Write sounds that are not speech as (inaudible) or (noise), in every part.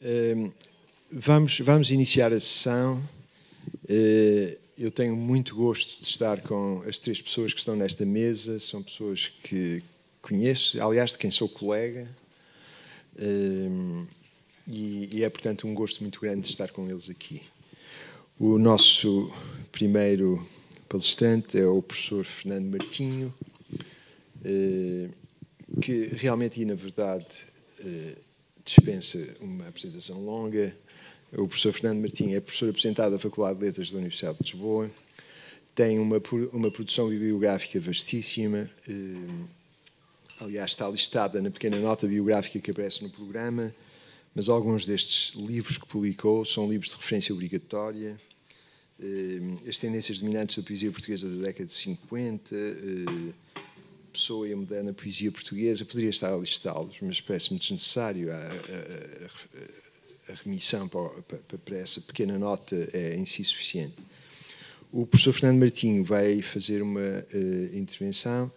Ehm, vamos, vamos iniciar a sessão. Eh, eu tenho muito gosto de estar com as três pessoas que estão nesta mesa, são pessoas que conheço, aliás, de quem sou colega, ehm, e é, portanto, um gosto muito grande de estar com eles aqui. O nosso primeiro palestrante é o professor Fernando Martinho, eh, que realmente e na verdade eh, dispensa uma apresentação longa. O professor Fernando Martim é professor aposentado da Faculdade de Letras da Universidade de Lisboa. Tem uma, uma produção bibliográfica vastíssima. Eh, aliás, está listada na pequena nota biográfica que aparece no programa, mas alguns destes livros que publicou são livros de referência obrigatória. Eh, as tendências dominantes da poesia portuguesa da década de 50, Pessoa e a moderna poesia portuguesa, poderia estar a listá-los, mas parece-me desnecessário a, a, a, remissão para, para essa pequena nota é em si suficiente. O professor Fernando Martinho vai fazer uma uh, intervenção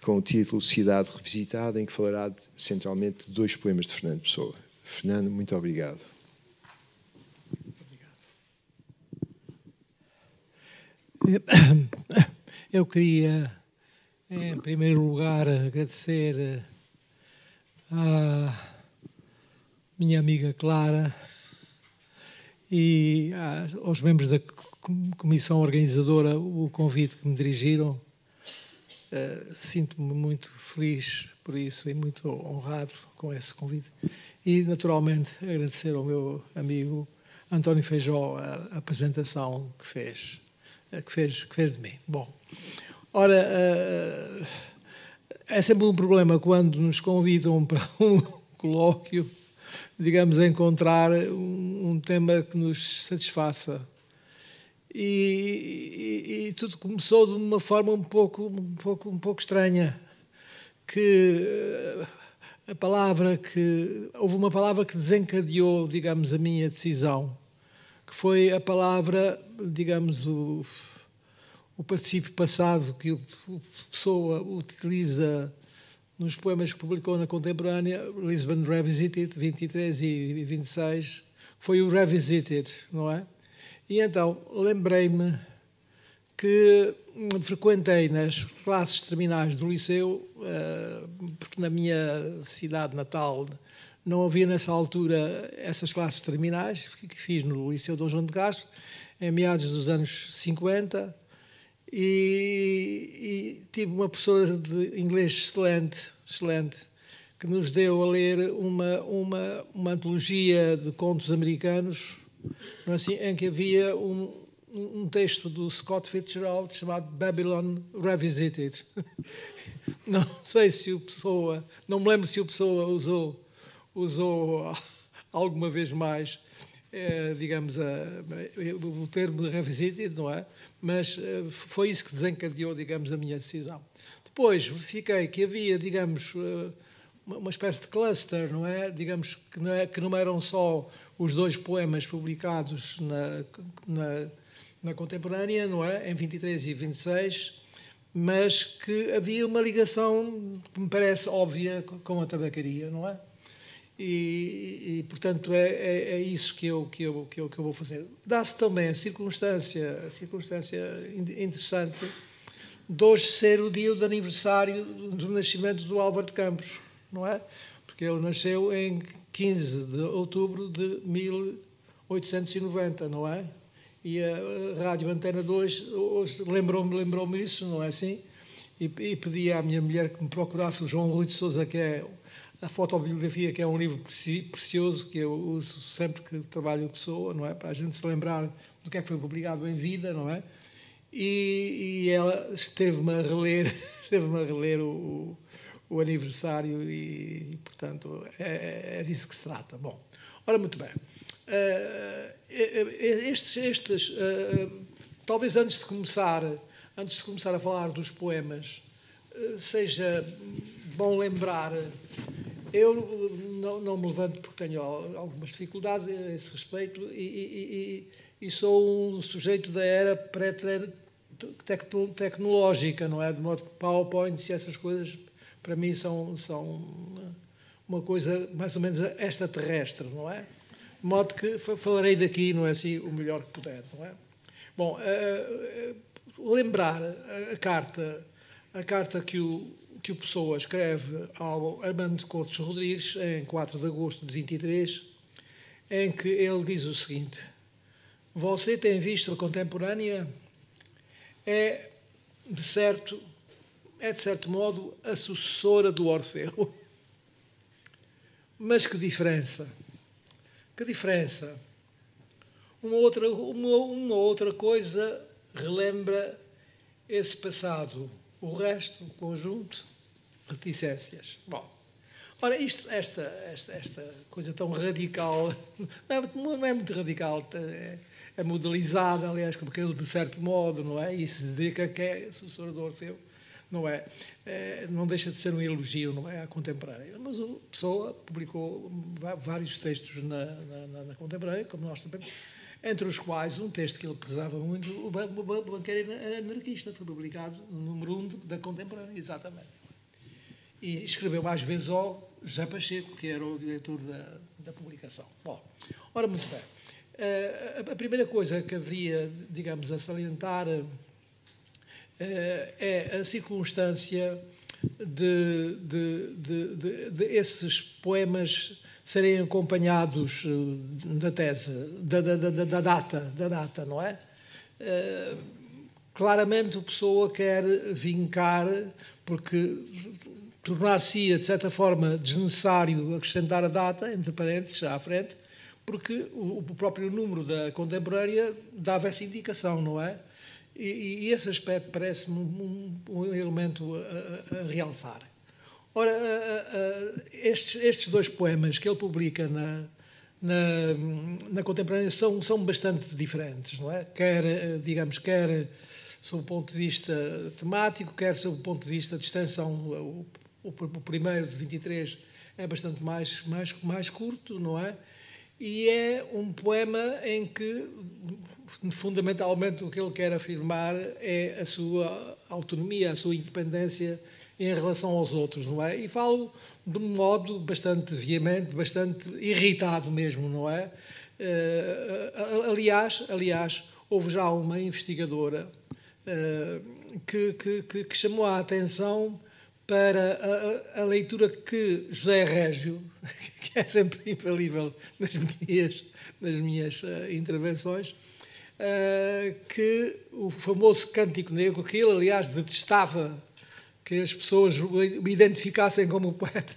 com o título Cidade Revisitada, em que falará de, centralmente de dois poemas de Fernando Pessoa. Fernando, muito obrigado. Eu queria em primeiro lugar, agradecer eh, à minha amiga Clara e aos membros da comissão organizadora o convite que me dirigiram. Eh, sinto-me muito feliz por isso e muito honrado com esse convite. E, naturalmente, agradecer ao meu amigo António Feijó a apresentação que fez, eh, que fez, que fez de mim. Bom, Ora, uh, é sempre um problema quando nos convidam (laughs) para um colóquio, digamos, encontrar um, um tema que nos satisfaça. E, e, e, tudo começou de uma forma um pouco, um pouco, um pouco estranha, que eh, a palavra que houve uma palavra que desencadeou, digamos, a minha decisão, que foi a palavra, digamos, o o participio passado que o Pessoa utiliza nos poemas que publicou na Contemporânea, Lisbon Revisited, 23 e 26, foi o Revisited, não é? E então lembrei-me que hum, frequentei nas classes terminais do liceu, eh, porque na minha cidade natal não havia nessa altura essas classes terminais, que fiz no Liceu Dom João de Castro, em meados dos anos 50, e, e tive uma professora de inglês excelente, excelente, que nos deu a ler uma, uma, uma antologia de contos americanos, é assim, em que havia um, um texto do Scott Fitzgerald chamado Babylon Revisited. (laughs) Não sei se o Pessoa, não me lembro se o Pessoa usou, usou alguma vez mais é, digamos, a, o termo de revisited, não é? Mas eh, foi isso que desencadeou, digamos, a minha decisão. Depois verifiquei que havia, digamos, eh, uma espécie de cluster, não é? Digamos que não, é, que não eram só os dois poemas publicados na, na, na contemporânea, não é? Em 23 e 26, mas que havia uma ligação que me parece óbvia com a tabacaria, não é? E, e, portanto é, é, é, isso que eu que eu que eu, que eu vou fazer dá-se também a circunstância a circunstância interessante de hoje ser o dia do aniversário do nascimento do Álvaro de Campos não é porque ele nasceu em 15 de outubro de 1890 não é e a rádio Antena 2 hoje lembrou-me lembrou-me isso não é assim e, e pedi à minha mulher que me procurasse o João Rui de Souza que é a fotobiografia, que é um livro precioso que eu uso sempre que trabalho com pessoa, não é? Para a gente se lembrar do que é que foi publicado em vida, não é? E, e ela esteve-me a reler, (laughs) esteve-me a reler o, o, o aniversário e, e, portanto, é, é, é disso que se trata. Bom, ora, muito bem. Uh, estes, estes uh, talvez antes de começar, antes de começar a falar dos poemas, seja bom lembrar eu eh, não, não, me levanto porque tenho algumas dificuldades a esse respeito e, e, e, e sou um sujeito da era pré-tecnológica, não é? De modo que PowerPoint e essas coisas, para mim, são, são eh, uma coisa mais ou menos extraterrestre, não é? De modo que falarei daqui, não é assim, o melhor que puder, não é? Bom, uh, lembrar a carta, a carta que o que o Pessoa escreve ao Armando Coutos Rodrigues, em 4 de agosto de 23, em que ele diz o seguinte: Você tem visto a contemporânea? É, de certo, é de certo modo a sucessora do Orfeu. (laughs) Mas que diferença! Que diferença! Uma outra, uma, uma outra coisa relembra esse passado. O resto, o conjunto, reticências. Bom, ora, isto, esta, esta, esta coisa tão radical, (laughs) não é, não é muito radical, é, é modelizada, aliás, como aquilo de certo modo, não é? E se dedica que é sucessor do Orfeu, não é? é? Não deixa de ser um elogio, não é? À contemporânea. Mas o Pessoa publicou vários textos na, na, na contemporânea, como nós sabemos, entre os quais um texto que ele prezava muito, o Banqueiro Anarquista, foi publicado no número 1 um da contemporânea, exatamente e escreveu às vezes ao José Pacheco, que era o diretor da, da publicação. Bom, ora, muito bem. Eh, a primeira coisa que haveria, digamos, a salientar eh, é a circunstância de, de, de, de, de esses poemas serem acompanhados eh, da tese, da, da, da, da data, da data, não é? Claramente o Pessoa quer vincar, porque tornar-se-ia, de certa forma, desnecessário acrescentar a data, entre parênteses, à frente, porque o, próprio número da contemporânea dava essa indicação, não é? E, e esse aspecto parece-me um, um, elemento a, a realçar. Ora, a, a, estes, estes, dois poemas que ele publica na, na, na, contemporânea são, são bastante diferentes, não é? Quer, eh, digamos, quer sob o ponto de vista temático, quer sob o ponto de vista de extensão o, primeiro de 23 é bastante mais, mais, mais curto, não é? E é um poema em que, fundamentalmente, o que ele quer afirmar é a sua autonomia, a sua independência em relação aos outros, não é? E falo de um modo bastante veemente, bastante irritado mesmo, não é? Uh, aliás, aliás, houve já uma investigadora uh, que, que, que, chamou a atenção para a, a, leitura que José Régio, (laughs) que é sempre infalível nas minhas, nas minhas uh, intervenções, uh, que o famoso Cântico Negro, que ele, aliás, detestava que as pessoas o identificassem como o poeta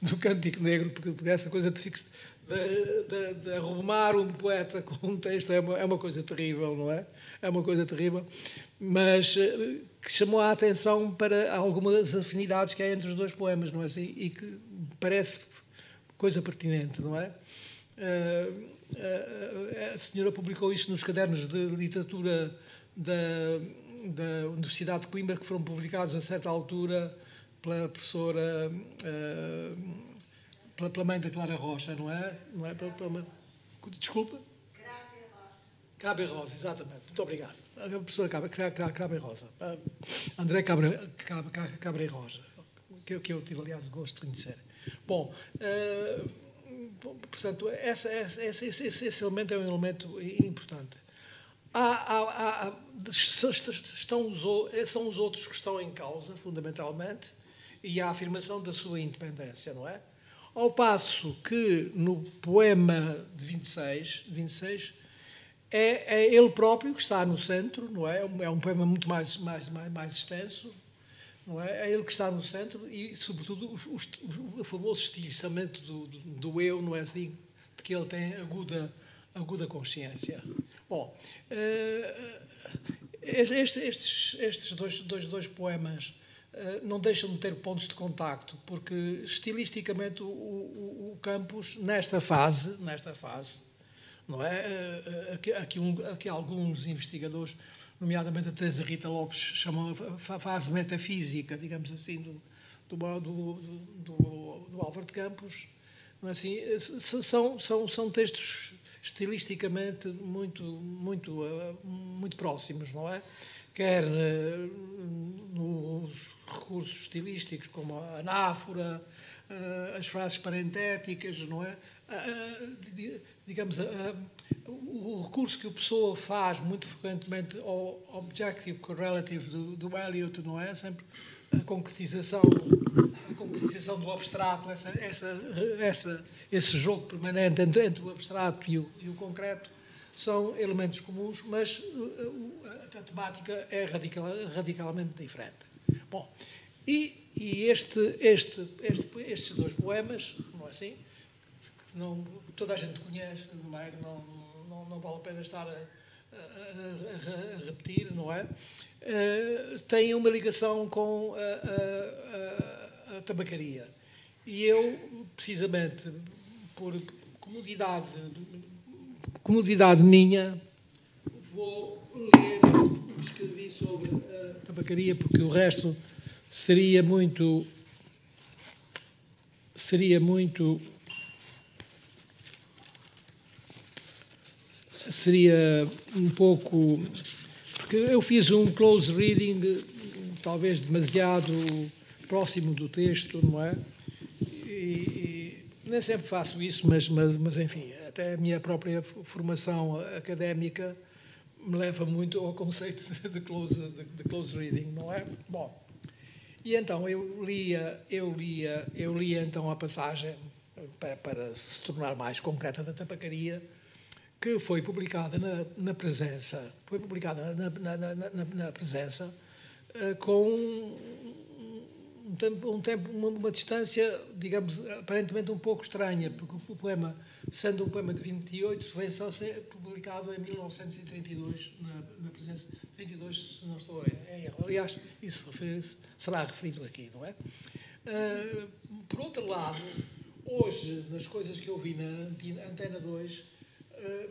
do, do Cântico Negro, porque, porque essa coisa de, de, de, de, arrumar um poeta com um texto é uma, é uma coisa terrível, não é? É uma coisa terrível. Mas eh, que chamou a atenção para algumas afinidades que há entre os dois poemas, não é assim? E que parece coisa pertinente, não é? Eh, eh, a senhora publicou isso nos cadernos de literatura da, da Universidade de Coimbra, que foram publicados a certa altura pela professora, eh, pela, mãe da Clara Rocha, não é? Não é? Desculpa? Crábia Rosa. Crábia Rosa, exatamente. Muito obrigado a professora Cabra Rosa, ah, André Cabra, Cabra, Rosa, que, que eu tive, aliás, o gosto de conhecer. Bom, ah, portanto, essa, essa, esse, esse, esse, elemento é um elemento importante. Há, há, há, estão os, eh, são os outros que estão em causa, fundamentalmente, e a afirmação da sua independência, não é? Ao passo que no poema de 26, 26 é, é ele próprio que está no centro, não é? É, é um poema muito mais, mais, mais, mais extenso, não é? É ele que está no centro e, sobretudo, o famoso estilhamento do, do, do, eu, não é assim? De que ele tem aguda, aguda consciência. Bom, eh, eh, este, estes, estes dois, dois, dois poemas eh, não deixam de ter pontos de contacto, porque estilisticamente o, o, o Campos, nesta fase, nesta fase não é? Eh, eh, aqui um, alguns investigadores, nomeadamente a Teresa Rita Lopes, chamam a fase metafísica, digamos assim, do, do, do, do, do Álvaro de Campos, não é assim? Eh, são, são, são textos estilisticamente muito, muito, muito próximos, não é? Quer nos recursos estilísticos, como a anáfora, as frases parentéticas, não é? Ah, ah, digamos, ah, o recurso que o Pessoa faz muito frequentemente ao objective correlative do, do Elliot, não é? Sempre a concretização, a concretização do abstrato, essa, essa, essa, esse jogo permanente entre, entre o abstrato e o, e o, concreto, são elementos comuns, mas a, a temática é radical, radicalmente diferente. Bom, e, e este, este, este, estes dois poemas, não é assim? não, toda a gente conhece, não, é? não, não, não vale a pena estar a, a, a repetir, não é? Uh, tem uma ligação com a, a, a, tabacaria. E eu, precisamente, por comodidade, comodidade minha, vou ler o que escrevi sobre a tabacaria, porque o resto seria muito. Seria muito seria um pouco. Porque eu fiz um close reading, talvez demasiado próximo do texto, não é? E, e nem sempre faço isso, mas, mas, mas enfim, até a minha própria formação académica me leva muito ao conceito de close, de, de close reading, não é? Bom, e então eu lia, eu lia, eu lia então a passagem para, para se tornar mais concreta da tabacaria que foi publicada na, na presença, foi publicada na, na, na, na presença uh, com um tempo, um tempo uma, uma, distância, digamos, aparentemente um pouco estranha, porque o poema, sendo um poema de 28, vem só ser publicado em 1932, na, na presença 22, se não estou em erro. Aliás, isso será referido aqui, não é? Uh, por outro lado, hoje, nas coisas que eu vi na Antena 2, eh,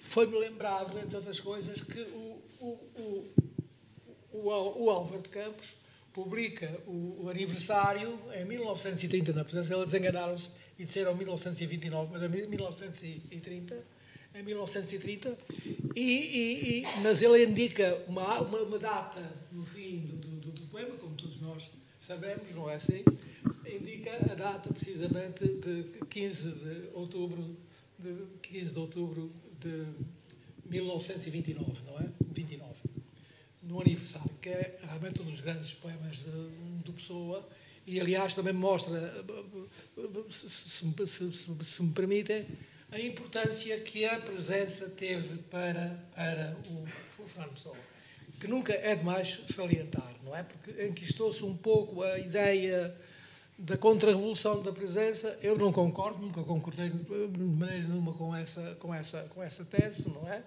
foi-me lembrado, entre outras coisas, que o, o, o, o Álvaro de Campos publica o, aniversário em 1930, na presença eles enganaram-se e disseram 1929, mas em 1930, em 1930, e, e, e mas ele indica uma, uma, uma, data no fim do, do, do poema, como todos nós sabemos, não é assim? Indica a data precisamente de 15 de outubro de 15 de outubro de 1929, não é? 29, no aniversário, que é realmente um dos grandes poemas de, do Pessoa e, aliás, também mostra, se, se, se, se me permitem, a importância que a presença teve para, para o, o Fernando Pessoa, que nunca é demais salientar, não é? Porque enquistou-se um pouco a ideia da contra-revolução da presença, eu não concordo, nunca concordei de maneira nenhuma com essa, com essa, com essa tese, não é?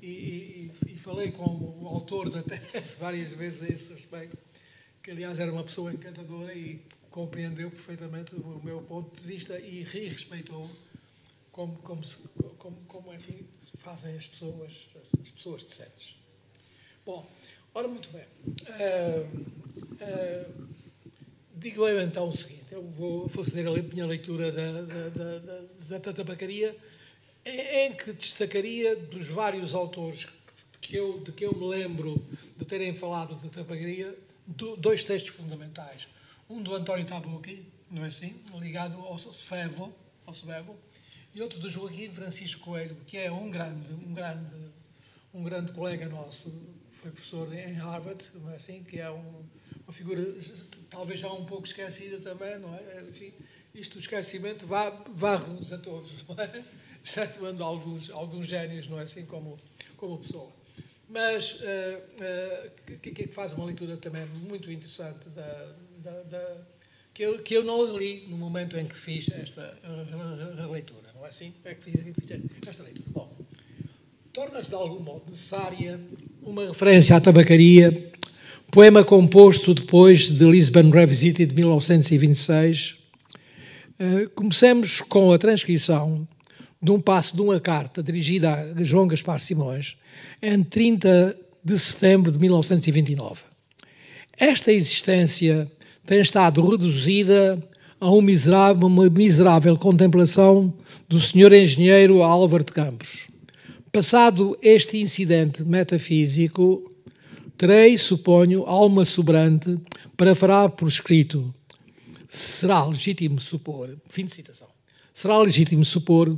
E, e, e falei com o autor da tese (laughs) várias vezes a esse respeito, que aliás era uma pessoa encantadora e compreendeu perfeitamente o meu ponto de vista e respeitou como, como, como, como enfim, fazem as pessoas, as pessoas decentes. Bom, ora, muito bem. Uh, uh, Digo eu então o seguinte: eu vou fazer a minha leitura da, da, da, da Tatabacaria, em, em que destacaria dos vários autores que eu, de que eu me lembro de terem falado da Tatabacaria, do, dois textos fundamentais. Um do António Tabucchi, não é assim? Ligado ao Svevo, ao Svevo e outro do Joaquim Francisco Coelho, que é um grande, um grande, um grande colega nosso, foi professor em Harvard, não é assim, que é um, uma figura talvez já um pouco esquecida também, não é? Enfim, isto do esquecimento varre-nos a todos, (laughs) não é? excetuando alguns, alguns génios, não é assim, como, como pessoa. Mas uh, uh, que, que, faz uma leitura também muito interessante da, da, da, que, eu, que eu não li no momento em que fiz esta releitura, não é assim? É que fiz, esta leitura. Bom, torna-se de algum modo necessária uma referência à tabacaria Poema composto depois de Lisbon Revisited de 1926. Eh, começamos com a transcrição de um passo de uma carta dirigida a João Gaspar Simões em 30 de setembro de 1929. Esta existência tem estado reduzida a uma miserável, uma miserável contemplação do Sr. engenheiro Álvaro de Campos. Passado este incidente metafísico, terei, suponho, alma sobrante para fará por escrito. Será legítimo supor, fim de citação, será legítimo supor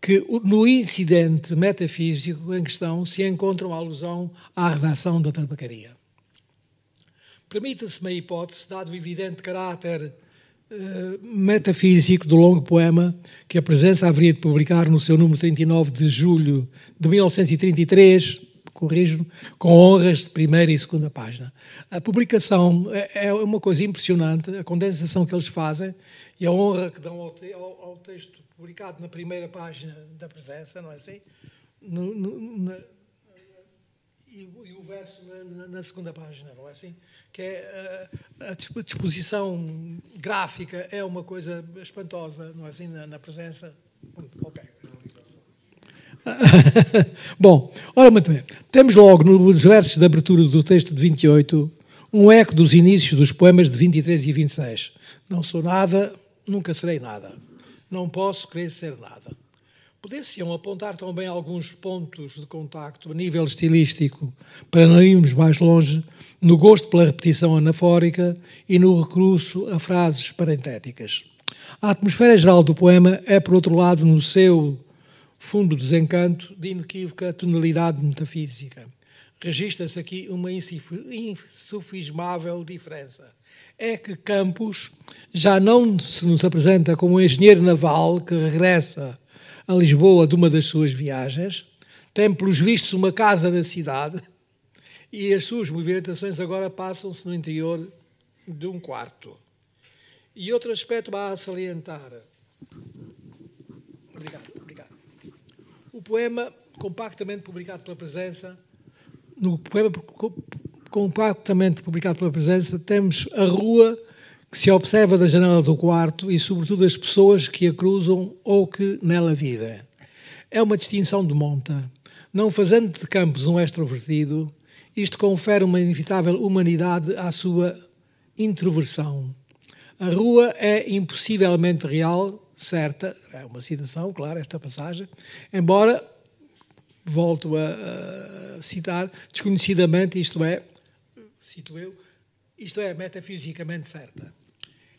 que no incidente metafísico em questão se encontra uma alusão à redação da tabacaria. Permita-se-me a hipótese, dado o evidente caráter eh, metafísico do longo poema que a presença haveria de publicar no seu número 39 de julho de 1933, corrijo, com honras de primeira e segunda página. A publicação é, é uma coisa impressionante, a condensação que eles fazem e a honra que dão ao, te ao, ao texto publicado na primeira página da presença, não é assim? No, no, na, e, e, o verso na, na, segunda página, não é assim? Que é, a, a disposição gráfica é uma coisa espantosa, não é assim? Na, na presença. Ok. (laughs) Bom, ora muito bem. Temos logo nos versos de abertura do texto de 28 um eco dos inícios dos poemas de 23 e 26. Não sou nada, nunca serei nada. Não posso querer ser nada. Poderiam apontar também alguns pontos de contacto a nível estilístico, para não irmos mais longe, no gosto pela repetição anafórica e no recurso a frases parentéticas. A atmosfera geral do poema é, por outro lado, no seu fundo desencanto de inequívoca tonalidade metafísica. Regista-se aqui uma insufismável diferença. É que Campos já não se nos apresenta como um engenheiro naval que regressa a Lisboa de uma das suas viagens, tem pelos vistos uma casa na cidade e as suas movimentações agora passam-se no interior de um quarto. E outro aspecto a salientar poema compactamente publicado pela Presença, no poema compactamente publicado pela Presença, temos a rua que se observa da janela do quarto e, sobretudo, as pessoas que a cruzam ou que nela vivem. É uma distinção de monta. Não fazendo de Campos um extrovertido, isto confere uma inevitável humanidade à sua introversão. A rua é impossivelmente real, certa, é uma citação, claro, esta passagem, embora, volto a, a citar, desconhecidamente, isto é, cito eu, isto é, metafisicamente certa.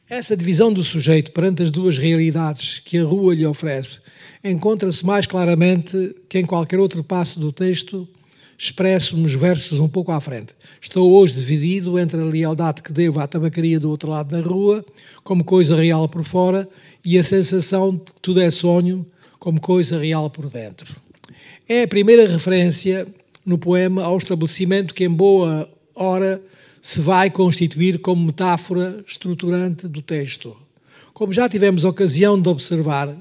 Essa divisão do sujeito perante as duas realidades que a rua lhe oferece encontra-se mais claramente que em qualquer outro passo do texto expresso nos versos um pouco à frente. Estou hoje dividido entre a lealdade que devo à tabacaria do outro lado da rua, como coisa real por fora, e a sensação de que tudo é sonho, como coisa real por dentro. É a primeira referência no poema ao estabelecimento que, em boa hora, se vai constituir como metáfora estruturante do texto. Como já tivemos ocasião de observar,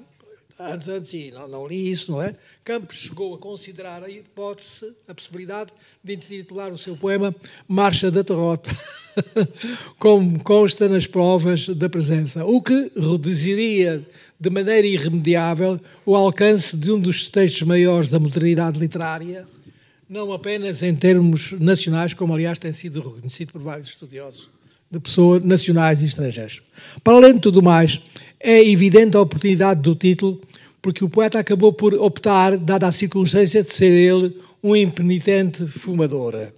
anos antes, e não, não li isso, não é? Campos chegou a considerar a hipótese, a possibilidade de intitular o seu poema Marcha da Derrota, (laughs) como consta nas provas da presença, o que reduziria de maneira irremediável o alcance de um dos textos maiores da modernidade literária, não apenas em termos nacionais, como aliás tem sido reconhecido por vários estudiosos de pessoas nacionais e estrangeiros. Para além de tudo mais, é evidente a oportunidade do título, porque o poeta acabou por optar, dada a circunstância de ser ele um impenitente fumador.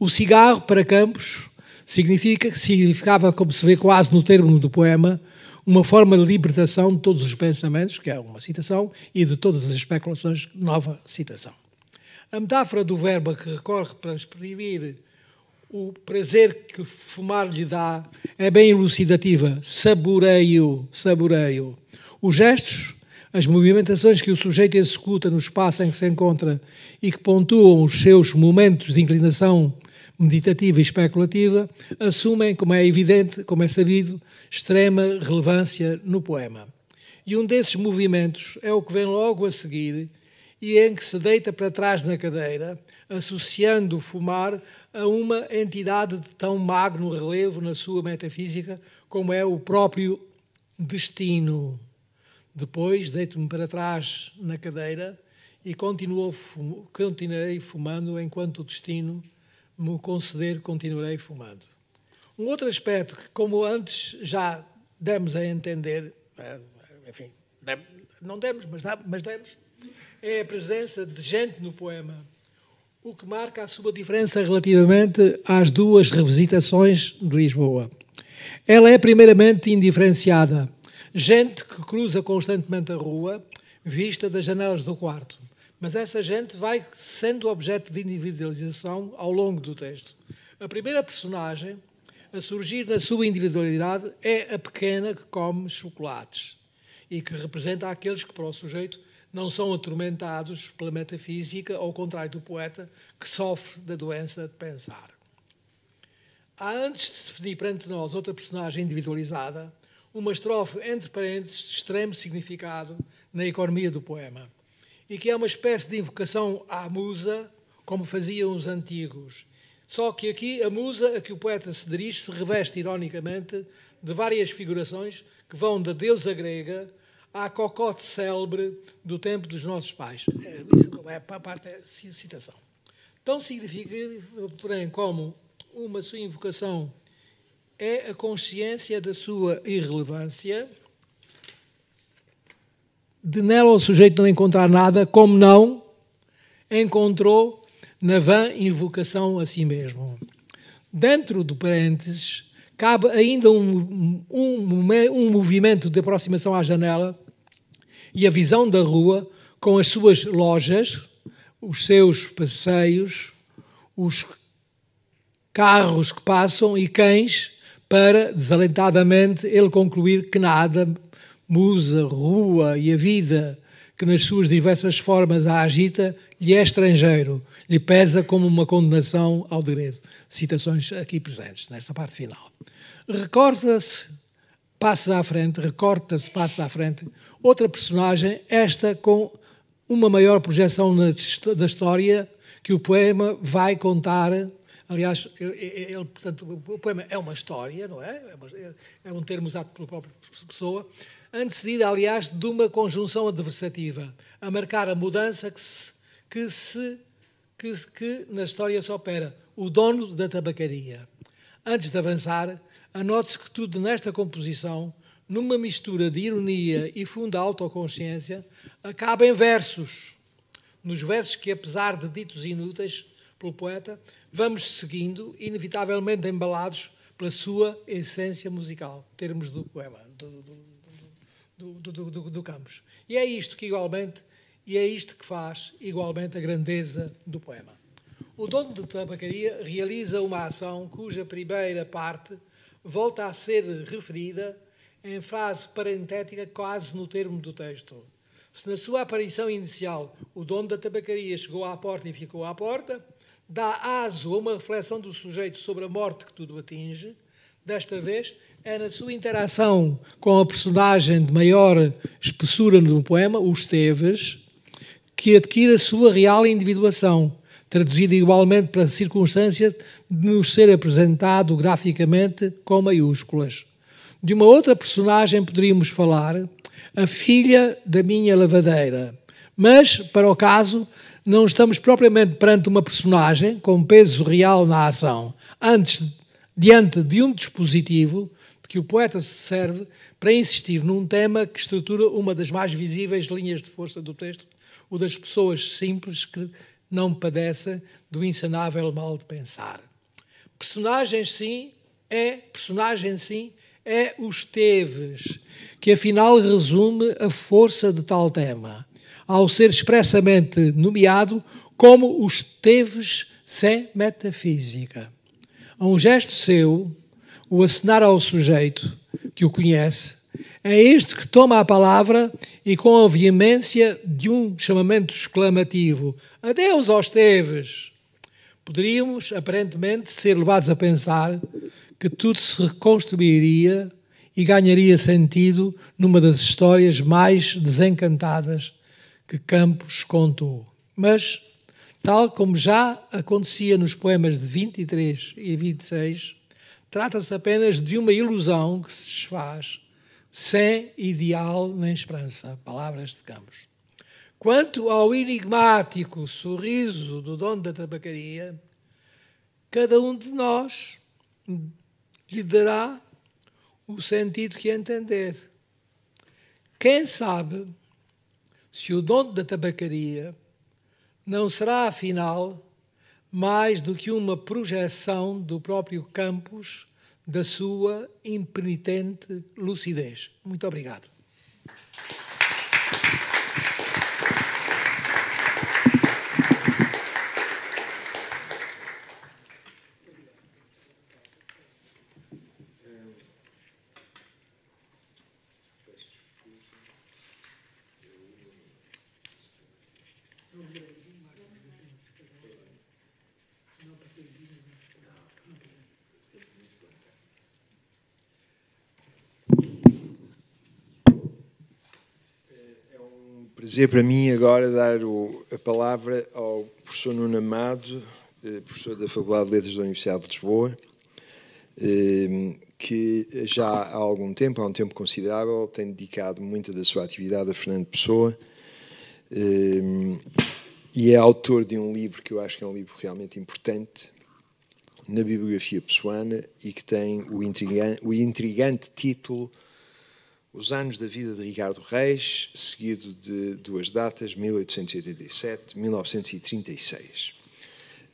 O cigarro, para Campos, significa, significava, como se vê quase no termo do poema, uma forma de libertação de todos os pensamentos, que é uma citação, e de todas as especulações, nova citação. A metáfora do verbo que recorre para exprimir o prazer que fumar lhe dá é bem elucidativa. Saboreio, saboreio. Os gestos, as movimentações que o sujeito executa no espaço em que se encontra e que pontuam os seus momentos de inclinação meditativa e especulativa, assumem, como é evidente, como é sabido, extrema relevância no poema. E um desses movimentos é o que vem logo a seguir e em que se deita para trás na cadeira, associando o fumar a uma entidade de tão magno relevo na sua metafísica como é o próprio destino. Depois deito-me para trás na cadeira e continuo, continuarei fumando enquanto o destino me conceder, continuarei fumando. Um outro aspecto que, como antes já demos a entender, é, enfim, não demos, mas, dá, mas demos, é a presença de gente no poema o que marca a sua diferença relativamente às duas revisitações de Lisboa. Ela é primeiramente indiferenciada. Gente que cruza constantemente a rua, vista das janelas do quarto. Mas essa gente vai sendo objeto de individualização ao longo do texto. A primeira personagem a surgir na sua individualidade é a pequena que come chocolates e que representa aqueles que para o sujeito não são atormentados pela metafísica, ao contrário do poeta, que sofre da doença de pensar. Há antes de se definir perante nós outra personagem individualizada, uma estrofe entre parênteses de extremo significado na economia do poema, e que é uma espécie de invocação à musa, como faziam os antigos. Só que aqui a musa a que o poeta se dirige se reveste ironicamente de várias figurações que vão da deusa grega à cocote célebre do tempo dos nossos pais. É, isso é para a parte é citação. Tão significativa, porém, como uma sua invocação é a consciência da sua irrelevância, de nela o sujeito não encontrar nada, como não encontrou na vã invocação a si mesmo. Dentro do parênteses, cabe ainda um, um, um movimento de aproximação à janela e a visão da rua com as suas lojas, os seus passeios, os carros que passam e cães, para, desalentadamente, ele concluir que nada, musa, rua e a vida que nas suas diversas formas a agita, lhe é estrangeiro, lhe pesa como uma condenação ao degredo. Citações aqui presentes, nesta parte final. Recorta-se, passa à frente, recorta-se, passa à frente, Outra personagem, esta com uma maior projeção na, da história, que o poema vai contar. Aliás, ele, ele, portanto, o poema é uma história, não é? É, uma, é, é um termo usado pela própria pessoa, antecedida, aliás, de uma conjunção adversativa, a marcar a mudança que se, que, se, que, se, que na história se opera. O dono da tabacaria. Antes de avançar, anote-se que tudo nesta composição numa mistura de ironia e funda autoconsciência, acaba em versos. Nos versos que, apesar de ditos inúteis pelo poeta, vamos seguindo, inevitavelmente embalados pela sua essência musical, termos do poema, do, do, do, do Campos. E é isto que, igualmente, e é isto que faz, igualmente, a grandeza do poema. O dono de tabacaria realiza uma ação cuja primeira parte volta a ser referida em frase parentética quase no termo do texto. Se na sua aparição inicial o dono da tabacaria chegou à porta e ficou à porta, dá aso a uma reflexão do sujeito sobre a morte que tudo atinge, desta vez é na sua interação com a personagem de maior espessura no poema, o Esteves, que adquire a sua real individuação, traduzida igualmente para a circunstância de nos ser apresentado graficamente com maiúsculas. De uma outra personagem poderíamos falar, a filha da minha lavadeira. Mas, para o caso, não estamos propriamente perante uma personagem com peso real na ação, antes diante de um dispositivo de que o poeta se serve para insistir num tema que estrutura uma das mais visíveis linhas de força do texto, o das pessoas simples que não padecem do insanável mal de pensar. Personagens sim é, personagem sim, é o Esteves, que afinal resume a força de tal tema, ao ser expressamente nomeado como os Teves sem metafísica. A um gesto seu, o assinar ao sujeito que o conhece, é este que toma a palavra e, com a veemência de um chamamento exclamativo: Adeus aos Teves! Poderíamos, aparentemente, ser levados a pensar que tudo se reconstruiria e ganharia sentido numa das histórias mais desencantadas que Campos contou. Mas, tal como já acontecia nos poemas de 23 e 26, trata-se apenas de uma ilusão que se desfaz, sem ideal nem esperança. Palavras de Campos. Quanto ao enigmático sorriso do dono da tabacaria, cada um de nós lhe dará o sentido que entender. Quem sabe se o dono da tabacaria não será, afinal, mais do que uma projeção do próprio campus da sua impenitente lucidez. Muito obrigado. prazer para mim agora dar o, a palavra ao professor Nuno Amado, eh, professor da Faculdade de Letras da Universidade de Lisboa, eh, que já há algum tempo, há um tempo considerável, tem dedicado muita da sua atividade a Fernando Pessoa eh, e é autor de um livro que eu acho que é um livro realmente importante na bibliografia pessoana e que tem o intrigante, o intrigante título os anos da vida de Ricardo Reis, seguido de duas datas, 1887-1936.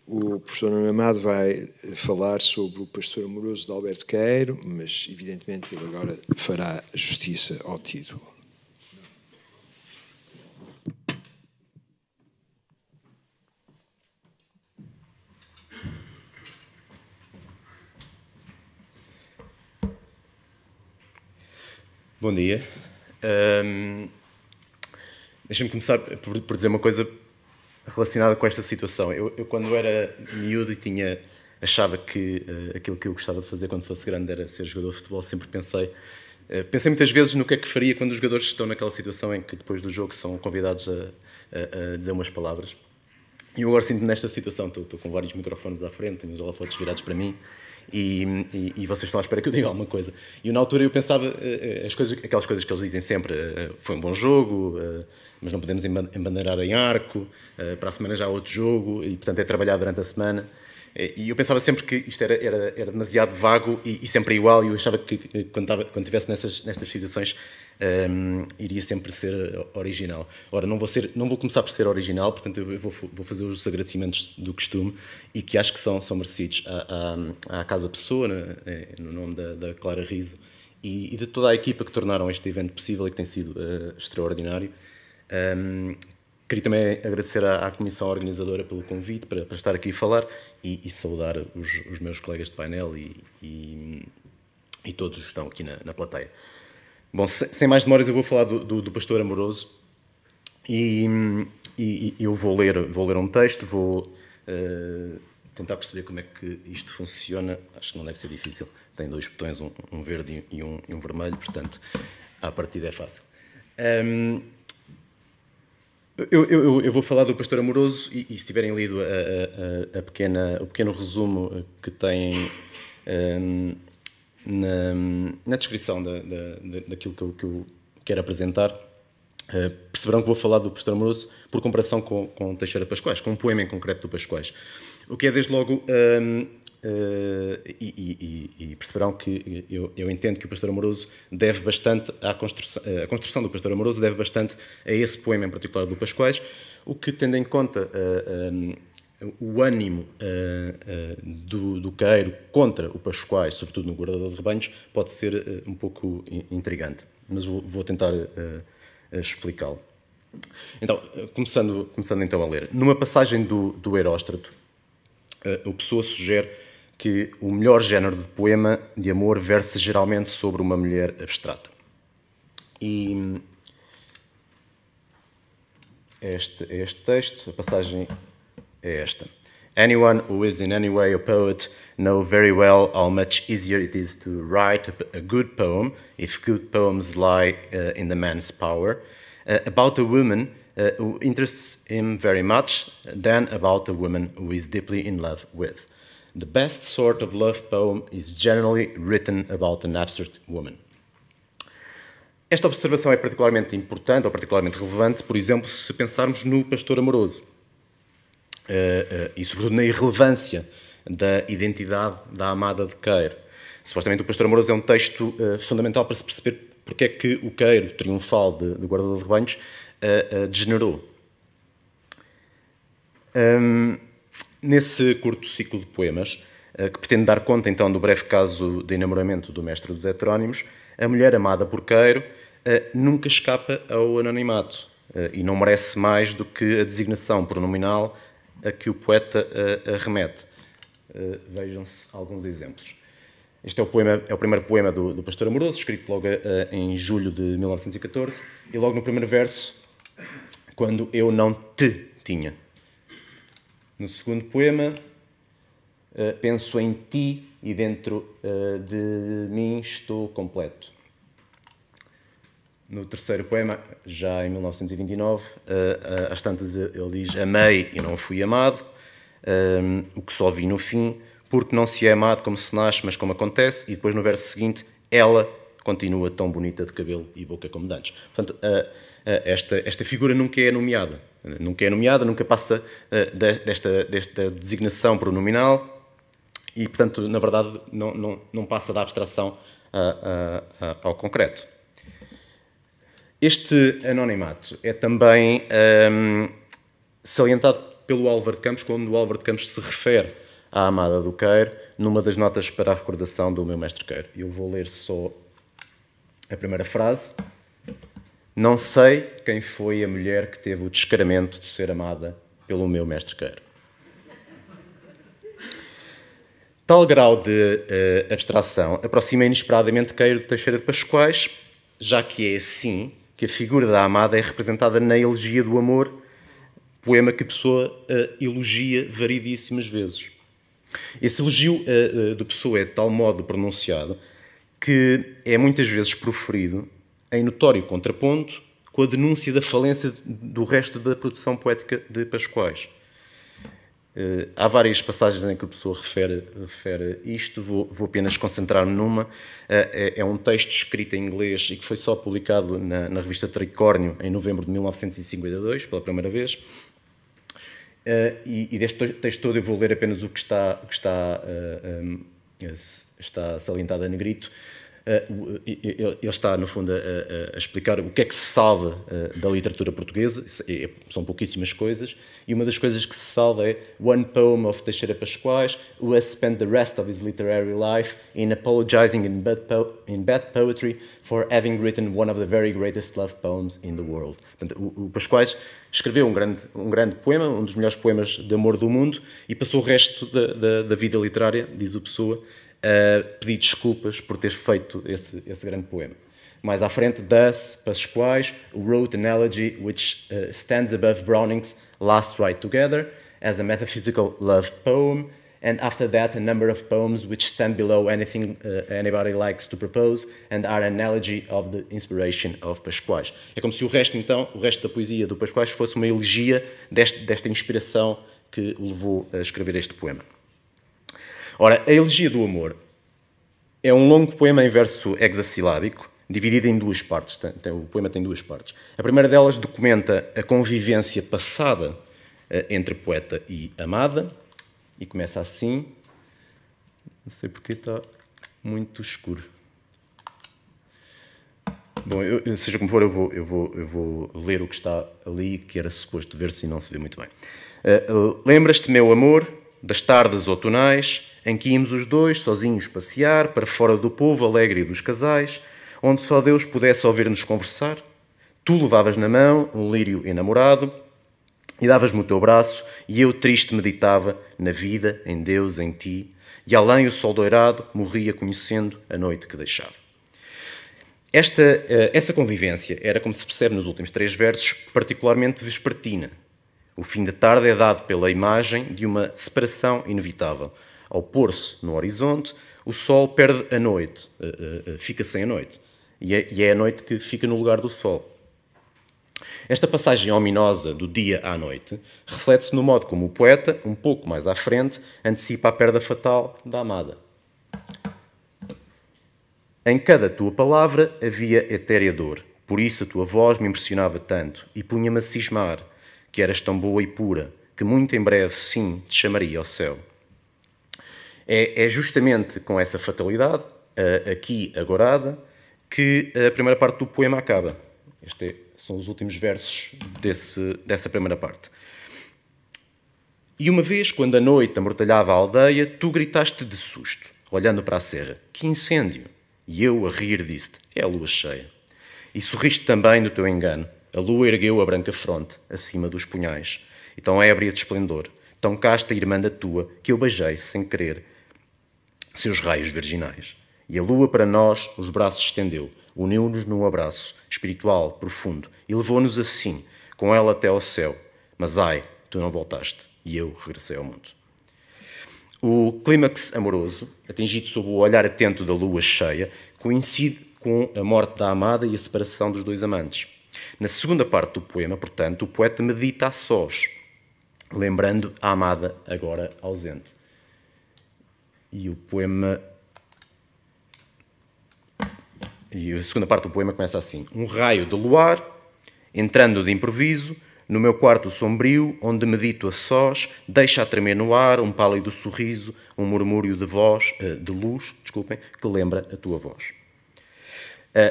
O professor Nuno Amado vai falar sobre o pastor amoroso de Alberto Queiro, mas evidentemente ele agora fará justiça ao título. Bom dia. Um, Deixa-me começar por, por, dizer uma coisa relacionada com esta situação. Eu, eu quando era miúdo e tinha, achava que uh, aquilo que eu gostava de fazer quando fosse grande era ser jogador de futebol, sempre pensei ah, pensei muitas vezes no que é que faria quando os jogadores estão naquela situação em que depois do jogo são convidados a, a, a dizer umas palavras. E eu agora sinto-me nesta situação, estou, estou, com vários microfones à frente, tenho os holofotes virados para mim, e, e, e, vocês estão à espera que eu diga alguma coisa. E na altura eu pensava eh, eh, as coisas, aquelas coisas que eles dizem sempre: eh, foi um bom jogo, mas não podemos embandeirar em arco, para a semana já há outro jogo, e portanto é trabalhar durante a semana. E eu pensava sempre que isto era, era, era demasiado vago e, e sempre igual, e eu achava que, quando, estivesse nessas, nestas situações um, iria sempre ser original. Ora, não vou, ser, não vou começar por ser original, portanto, eu vou, vou fazer os agradecimentos do costume e que acho que são, são merecidos à, à, à Casa Pessoa, né, é, no nome da, da Clara Riso, e, e, de toda a equipa que tornaram este evento possível e que tem sido uh, extraordinário. Um, Queria também agradecer à, à, Comissão Organizadora pelo convite para, para estar aqui e falar e, e saudar os, os, meus colegas de painel e, e, e todos que estão aqui na, na plateia. Bom, sem mais demoras, eu vou falar do, do, do Pastor Amoroso e, e, e, eu vou ler, vou ler um texto, vou uh, tentar perceber como é que isto funciona. Acho que não deve ser difícil. Tem dois botões, um, um verde e um, e um, vermelho, portanto, à partida é fácil. Um, ehm, eu, eu, eu, vou falar do Pastor Amoroso e, e se tiverem lido a, a, a pequena, o pequeno resumo que tem ehm, na, na descrição da, da, daquilo que eu, que eu quero apresentar, uh, perceberão que vou falar do Pastor Amoroso por comparação com, com Teixeira Pascoais, com um poema em concreto do Pascoais. O que é, desde logo, um, ehm, Uh, eh, e, e, e, perceberão que eu, eu, entendo que o Pastor Amoroso deve bastante à construção, eh, a construção do Pastor Amoroso deve bastante a esse poema em particular do Pascoais, o que tendo em conta uh, um, ehm, o ânimo uh, uh, do, do Queiro contra o Pascoal, sobretudo no guardador de rebanhos, pode ser uh, um pouco intrigante, mas vou, vou tentar explicá-lo. Então, começando, começando então a ler. Numa passagem do, do Heróstrato, o Pessoa sugere que o melhor género de poema de amor versa geralmente sobre uma mulher abstrata. E hum, este, este texto, a passagem esta. Anyone who is in any way a poet know very well how much easier it is to write a, good poem, if good poems lie uh, in the man's power, uh, about a woman uh, who interests him very much than about a woman who is deeply in love with. The best sort of love poem is generally written about an abstract woman. Esta observação é particularmente importante ou particularmente relevante, por exemplo, se pensarmos no Pastor Amoroso Eh, eh, e sobretudo na irrelevância da identidade da amada de Queiro. Supostamente o Pastor Amoroso é um texto eh, fundamental para se perceber porque é que o Queiro, triunfal de, de guardador de rebanhos, degenerou. Um, nesse curto ciclo de poemas, que pretende dar conta então do breve caso de enamoramento do mestre dos heterónimos, a mulher amada por Queiro nunca escapa ao anonimato e não merece mais do que a designação pronominal a que o poeta uh, eh, remete. Uh, eh, Vejam-se alguns exemplos. Este é o, poema, é o primeiro poema do, do Pastor Amoroso, escrito logo uh, em julho de 1914, e logo no primeiro verso, quando eu não te tinha. No segundo poema, penso em ti e dentro de mim estou completo. No terceiro poema, já em 1929, uh, uh, às tantas ele diz: Amei e não fui amado, um, ehm, o que só vi no fim, porque não se é amado como se nasce, mas como acontece, e depois no verso seguinte, ela continua tão bonita de cabelo e boca como dantes. Portanto, uh, esta, esta figura nunca é nomeada, nunca é nomeada, nunca passa eh, desta, desta designação pronominal e, portanto, na verdade, não, não, não passa da abstração ao concreto. Este anonimato é também um, salientado pelo Álvaro de Campos, quando o Álvaro de Campos se refere à Amada do Queiro, numa das notas para a recordação do meu mestre Queiro. Eu vou ler só a primeira frase. Não sei quem foi a mulher que teve o descaramento de ser amada pelo meu mestre Queiro. Tal grau de uh, abstração aproxima inesperadamente Queiro de Teixeira de Pascoais, já que é assim que a figura da amada é representada na Elegia do Amor, poema que Pessoa uh, elogia variedíssimas vezes. Esse elogio uh, uh, Pessoa é de tal modo pronunciado que é muitas vezes proferido em notório contraponto com a denúncia da falência do resto da produção poética de Pascoais. Eh, há várias passagens em que a pessoa refere, refere isto, vou, vou apenas concentrar-me numa. Eh, é, é, um texto escrito em inglês e que foi só publicado na, na revista Tricórnio em novembro de 1952, pela primeira vez. Eh, e, e, deste texto todo eu vou ler apenas o que está, o que está, está salientado a negrito. Eh, eh, ele está, no fundo, a, a, explicar o que é que se salva eh, da literatura portuguesa, é, é, são pouquíssimas coisas, e uma das coisas que se salva é One Poem of Teixeira Pascoais, who has spent the rest of his literary life in apologizing in bad, in bad poetry for having written one of the very greatest love poems in the world. Portanto, o, o Pascoais escreveu um grande, um grande poema, um dos melhores poemas de amor do mundo, e passou o resto da, da, da vida literária, diz o Pessoa, a pedir desculpas por ter feito esse, esse grande poema. Mais à frente, Thus, Pasquais wrote an elegy which uh, stands above Browning's Last Ride Together as a metaphysical love poem, and after that, a number of poems which stand below anything uh, anybody likes to propose and are an elegy of the inspiration of Pasquais. É como se o resto, então, o resto da poesia do Pasquais fosse uma elegia deste, desta inspiração que o levou a escrever este poema. Ora, a Elegia do Amor é um longo poema em verso hexassilábico, dividido em duas partes. O poema tem duas partes. A primeira delas documenta a convivência passada eh, entre poeta e amada, e começa assim. Não sei porque está muito escuro. Bom, eu, seja como for, eu vou, eu, vou, eu vou ler o que está ali, que era suposto ver se não se vê muito bem. Uh, Lembras-te, meu amor, das tardes outonais, em que íamos os dois, sozinhos, passear, para fora do povo alegre e dos casais, onde só Deus pudesse ouvir-nos conversar. Tu levavas na mão um lírio enamorado e davas-me o teu braço, e eu triste meditava na vida, em Deus, em ti, e além o sol doirado morria conhecendo a noite que deixava. Esta, eh, essa convivência era, como se percebe nos últimos três versos, particularmente vespertina. O fim da tarde é dado pela imagem de uma separação inevitável, ao pôr-se no horizonte, o sol perde a noite, eh, eh, eh, fica sem a noite. É, e é a noite que fica no lugar do sol. Esta passagem ominosa do dia à noite reflete-se no modo como o poeta, um pouco mais à frente, antecipa a perda fatal da amada. Em cada tua palavra havia etérea dor, por isso a tua voz me impressionava tanto e punha-me a cismar, que eras tão boa e pura, que muito em breve, sim, te chamaria ao céu. É, é justamente com essa fatalidade, uh, aqui agorada, que a primeira parte do poema acaba. Estes é, são os últimos versos desse, dessa primeira parte. E uma vez, quando a noite amortalhava a aldeia, tu gritaste de susto, olhando para a serra: Que incêndio! E eu, a rir, disse-te: É a lua cheia. E sorriste também do teu engano. A lua ergueu a branca fronte, acima dos punhais, e tão ébria de esplendor, tão casta irmã da tua, que eu beijei sem querer, seus raios virginais. E a lua para nós os braços estendeu, uniu-nos num abraço espiritual, profundo, e levou-nos assim, com ela até ao céu. Mas ai, tu não voltaste, e eu regressei ao mundo. O clímax amoroso, atingido sob o olhar atento da lua cheia, coincide com a morte da amada e a separação dos dois amantes. Na segunda parte do poema, portanto, o poeta medita a sós, lembrando a amada agora ausente e o poema. E a segunda parte do poema começa assim: Um raio de luar, entrando de improviso, no meu quarto sombrio, onde medito a sós, deixa a tremer no ar um pálido sorriso, um murmúrio de voz, eh, de luz, desculpem, que lembra a tua voz.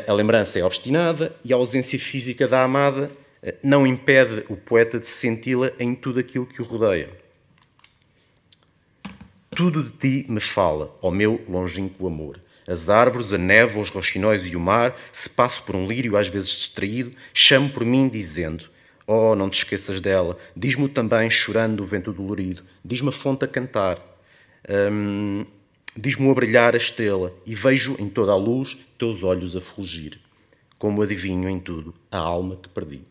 A lembrança é obstinada e a ausência física da amada eh, não impede o poeta de senti-la em tudo aquilo que o rodeia. Tudo de ti me fala, ó meu longínquo amor. As árvores, a neve, os roxinóis e o mar, se passo por um lírio às vezes distraído, chamo por mim dizendo: Oh, não te esqueças dela, diz-me também chorando o vento dolorido, diz-me a fonte a cantar, hum, diz-me a brilhar a estrela, e vejo em toda a luz teus olhos a fugir. como adivinho em tudo a alma que perdi.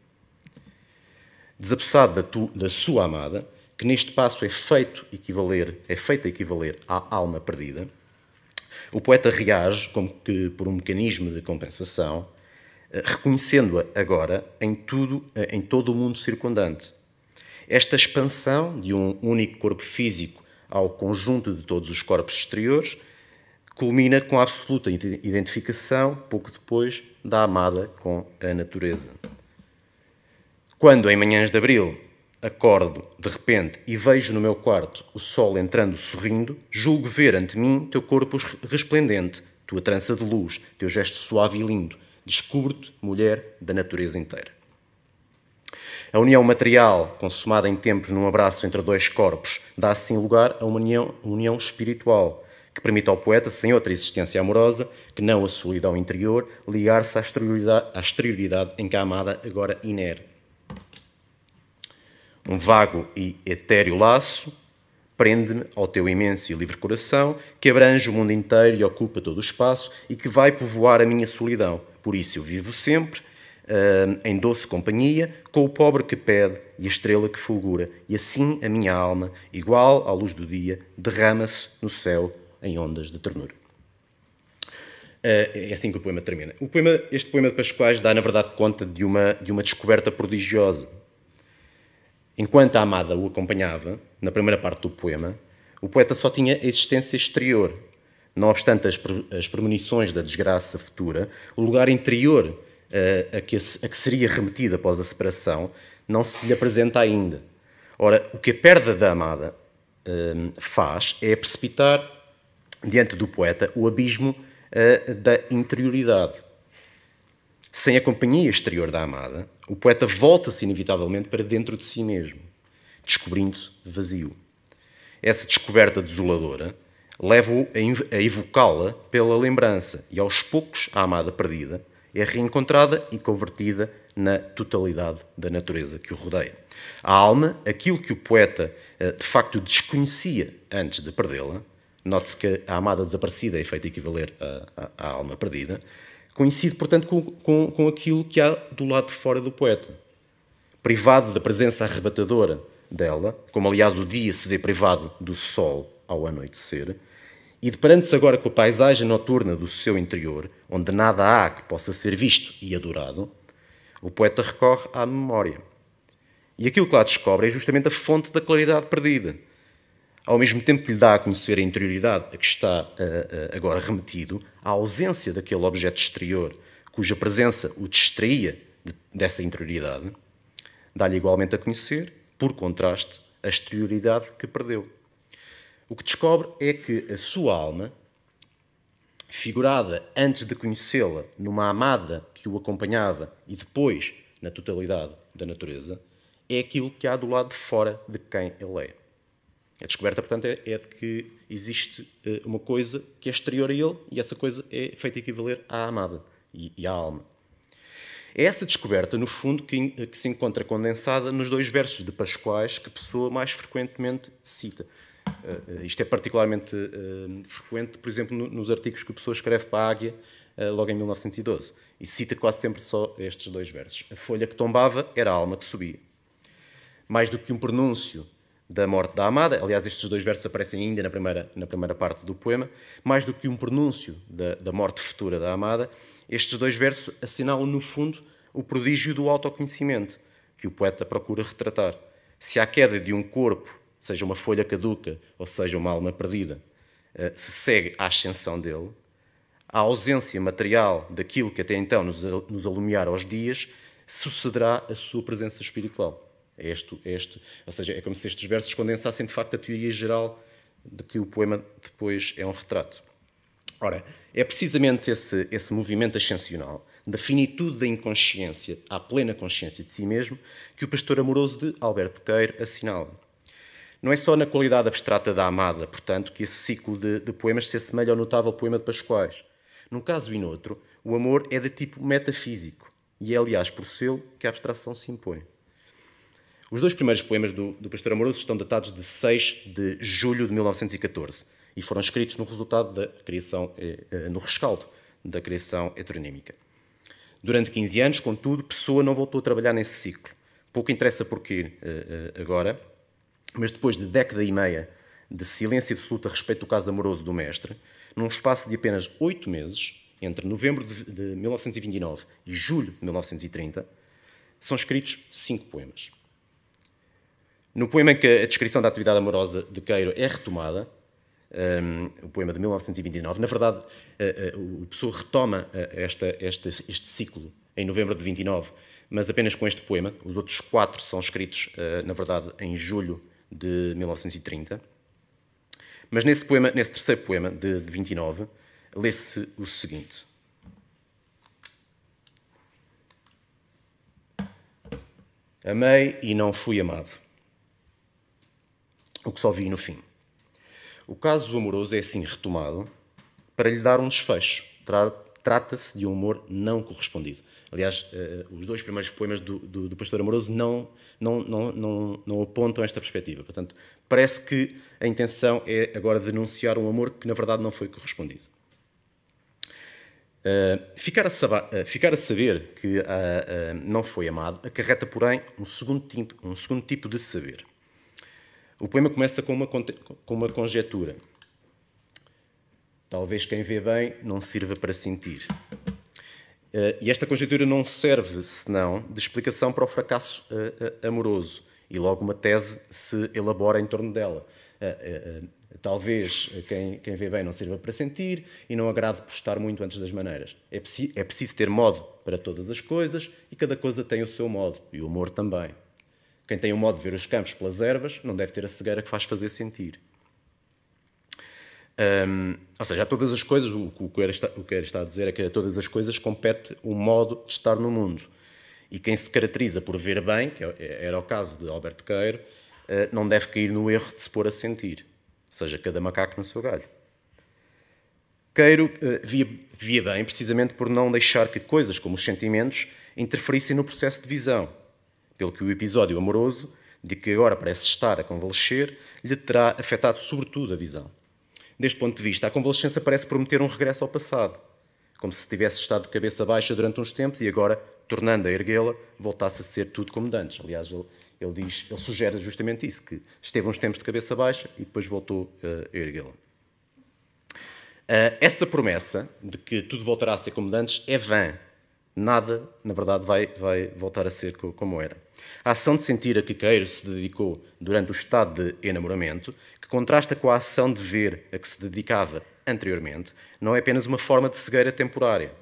Desapossado da, tu, da sua amada, que neste passo é feito equivaler, é feita equivaler à alma perdida, o poeta reage como que por um mecanismo de compensação, eh, reconhecendo-a agora em tudo, eh, em todo o mundo circundante. Esta expansão de um único corpo físico ao conjunto de todos os corpos exteriores culmina com a absoluta identificação, pouco depois, da amada com a natureza. Quando, em manhãs de abril, Acordo, de repente, e vejo no meu quarto o sol entrando sorrindo, julgo ver ante mim teu corpo resplendente, tua trança de luz, teu gesto suave e lindo. Descubro-te, mulher da natureza inteira. A união material, consumada em tempos num abraço entre dois corpos, dá assim lugar a uma união, união espiritual, que permite ao poeta, sem outra existência amorosa, que não a solidão interior, ligar-se à exterioridade, à exterioridade em que a amada agora inere. Um vago e etéreo laço prende-me ao teu imenso e livre coração, que abrange o mundo inteiro e ocupa todo o espaço e que vai povoar a minha solidão. Por isso eu vivo sempre uh, em doce companhia com o pobre que pede e a estrela que fulgura, e assim a minha alma, igual à luz do dia, derrama-se no céu em ondas de ternura. Uh, é assim que o poema termina. O poema, este poema de Pascoais dá, na verdade, conta de uma, de uma descoberta prodigiosa Enquanto a amada o acompanhava, na primeira parte do poema, o poeta só tinha existência exterior. Não obstante as, as premonições da desgraça futura, o lugar interior a, eh, a, que, a que seria remetido após a separação não se lhe apresenta ainda. Ora, o que a perda da amada eh, faz é precipitar diante do poeta o abismo uh, da interioridade. Sem a companhia exterior da amada, o poeta volta-se inevitavelmente para dentro de si mesmo, descobrindo-se vazio. Essa descoberta desoladora leva-o a evocá-la pela lembrança e, aos poucos, a amada perdida é reencontrada e convertida na totalidade da natureza que o rodeia. A alma, aquilo que o poeta eh, de facto desconhecia antes de perdê-la, note-se que a amada desaparecida é feita equivaler à, à alma perdida, Coincide, portanto, com, com, com aquilo que há do lado de fora do poeta. Privado da presença arrebatadora dela, como aliás o dia se vê privado do sol ao anoitecer, e deparando-se agora com a paisagem noturna do seu interior, onde nada há que possa ser visto e adorado, o poeta recorre à memória. E aquilo que lá descobre é justamente a fonte da claridade perdida, ao mesmo tempo que lhe dá a conhecer a interioridade a que está uh, uh, agora remetido, a ausência daquele objeto exterior cuja presença o distraía de, dessa interioridade, dá-lhe igualmente a conhecer, por contraste, a exterioridade que perdeu. O que descobre é que a sua alma, figurada antes de conhecê-la numa amada que o acompanhava e depois na totalidade da natureza, é aquilo que há do lado de fora de quem ele é. A descoberta, portanto, é, é de que existe uh, uma coisa que é exterior a ele e essa coisa é feita equivaler à amada e, e à alma. É essa descoberta, no fundo, que, eh, que, se encontra condensada nos dois versos de Pasquais que a Pessoa mais frequentemente cita. Uh, isto é particularmente uh, frequente, por exemplo, no, nos artigos que a Pessoa escreve para a Águia, uh, logo em 1912, e cita quase sempre só estes dois versos. A folha que tombava era a alma que subia. Mais do que um pronúncio da morte da amada. Aliás, estes dois versos aparecem ainda na primeira, na primeira parte do poema. Mais do que um pronúncio da, da morte futura da amada, estes dois versos assinalam, no fundo, o prodígio do autoconhecimento que o poeta procura retratar. Se a queda de um corpo, seja uma folha caduca ou seja uma alma perdida, eh, se segue à ascensão dele, a ausência material daquilo que até então nos alumiara aos dias sucederá a sua presença espiritual. É este, é este, ou seja, é como se estes versos condensassem de facto a teoria geral de que o poema depois é um retrato. Ora, é precisamente esse, esse movimento ascensional, da finitude da inconsciência à plena consciência de si mesmo, que o pastor amoroso de Alberto Queiro assinala. Não é só na qualidade abstrata da amada, portanto, que esse ciclo de, de poemas se assemelha ao notável poema de Pascoais. Num caso e noutro, o amor é de tipo metafísico, e é, aliás, por seu que a abstração se impõe. Os dois primeiros poemas do, do Pastor Amoroso estão datados de 6 de julho de 1914 e foram escritos no resultado da criação, eh, eh, no rescaldo da criação heteronímica. Durante 15 anos, contudo, Pessoa não voltou a trabalhar nesse ciclo. Pouco interessa porquê eh, agora, mas depois de década e meia de silêncio absoluto a respeito do caso amoroso do mestre, num espaço de apenas oito meses, entre novembro de 1929 e julho de 1930, são escritos cinco poemas. No poema em que a descrição da atividade amorosa de Queiro é retomada, um, o poema de 1929, na verdade, uh, uh, o Pessoa retoma uh, esta, este ciclo em novembro de 29, mas apenas com este poema. Os outros quatro são escritos, uh, na verdade, em julho de 1930. Mas nesse poema, nesse terceiro poema de, de 29, lê-se o seguinte. Amei e não fui amado o que só vi no fim. O caso amoroso é assim retomado para lhe dar um desfecho. Trata-se de um amor não correspondido. Aliás, eh, os dois primeiros poemas do, do, do Pastor Amoroso não, não, não, não, não apontam esta perspectiva. Portanto, parece que a intenção é agora denunciar um amor que na verdade não foi correspondido. Uh, ficar, a saber, uh, ficar, a saber que uh, não foi amado acarreta, porém, um segundo, um segundo tipo de saber. O poema começa com uma, com uma conjetura. Talvez quem vê bem não sirva para sentir. Eh, e esta conjetura não serve, senão, de explicação para o fracasso eh, eh, amoroso. E logo uma tese se elabora em torno dela. Talvez quem, quem vê bem não sirva para sentir e não agrade postar muito antes das maneiras. É, é, preciso ter modo para todas as coisas e cada coisa tem o seu modo, e o humor também. Quem tem o um modo de ver os campos pelas ervas não deve ter a cegueira que faz fazer sentir. ou seja, a todas as coisas, o, o que está, o que era está a dizer é que a todas as coisas compete o modo de estar no mundo. E quem se caracteriza por ver bem, que é é, era o caso de Alberto Queiro, eh, não deve cair no erro de se pôr a sentir. Ou seja, cada macaco no seu galho. Queiro eh, via, via bem precisamente por não deixar que coisas como os sentimentos interferissem no processo de visão, pelo que o episódio amoroso, de que agora parece estar a convalescer, lhe terá afetado sobretudo a visão. Deste ponto de vista, a convalescença parece prometer um regresso ao passado, como se tivesse estado de cabeça baixa durante uns tempos e agora, tornando a erguê-la, voltasse a ser tudo como antes. Aliás, ele, ele, diz, ele sugere justamente isso, que esteve uns tempos de cabeça baixa e depois voltou uh, a erguê-la. Uh, essa promessa de que tudo voltará a ser como antes é vã, nada, na verdade, vai, vai voltar a ser como era. A ação de sentir a que Keir se dedicou durante o estado de enamoramento, que contrasta com a ação de ver a que se dedicava anteriormente, não é apenas uma forma de cegueira temporária.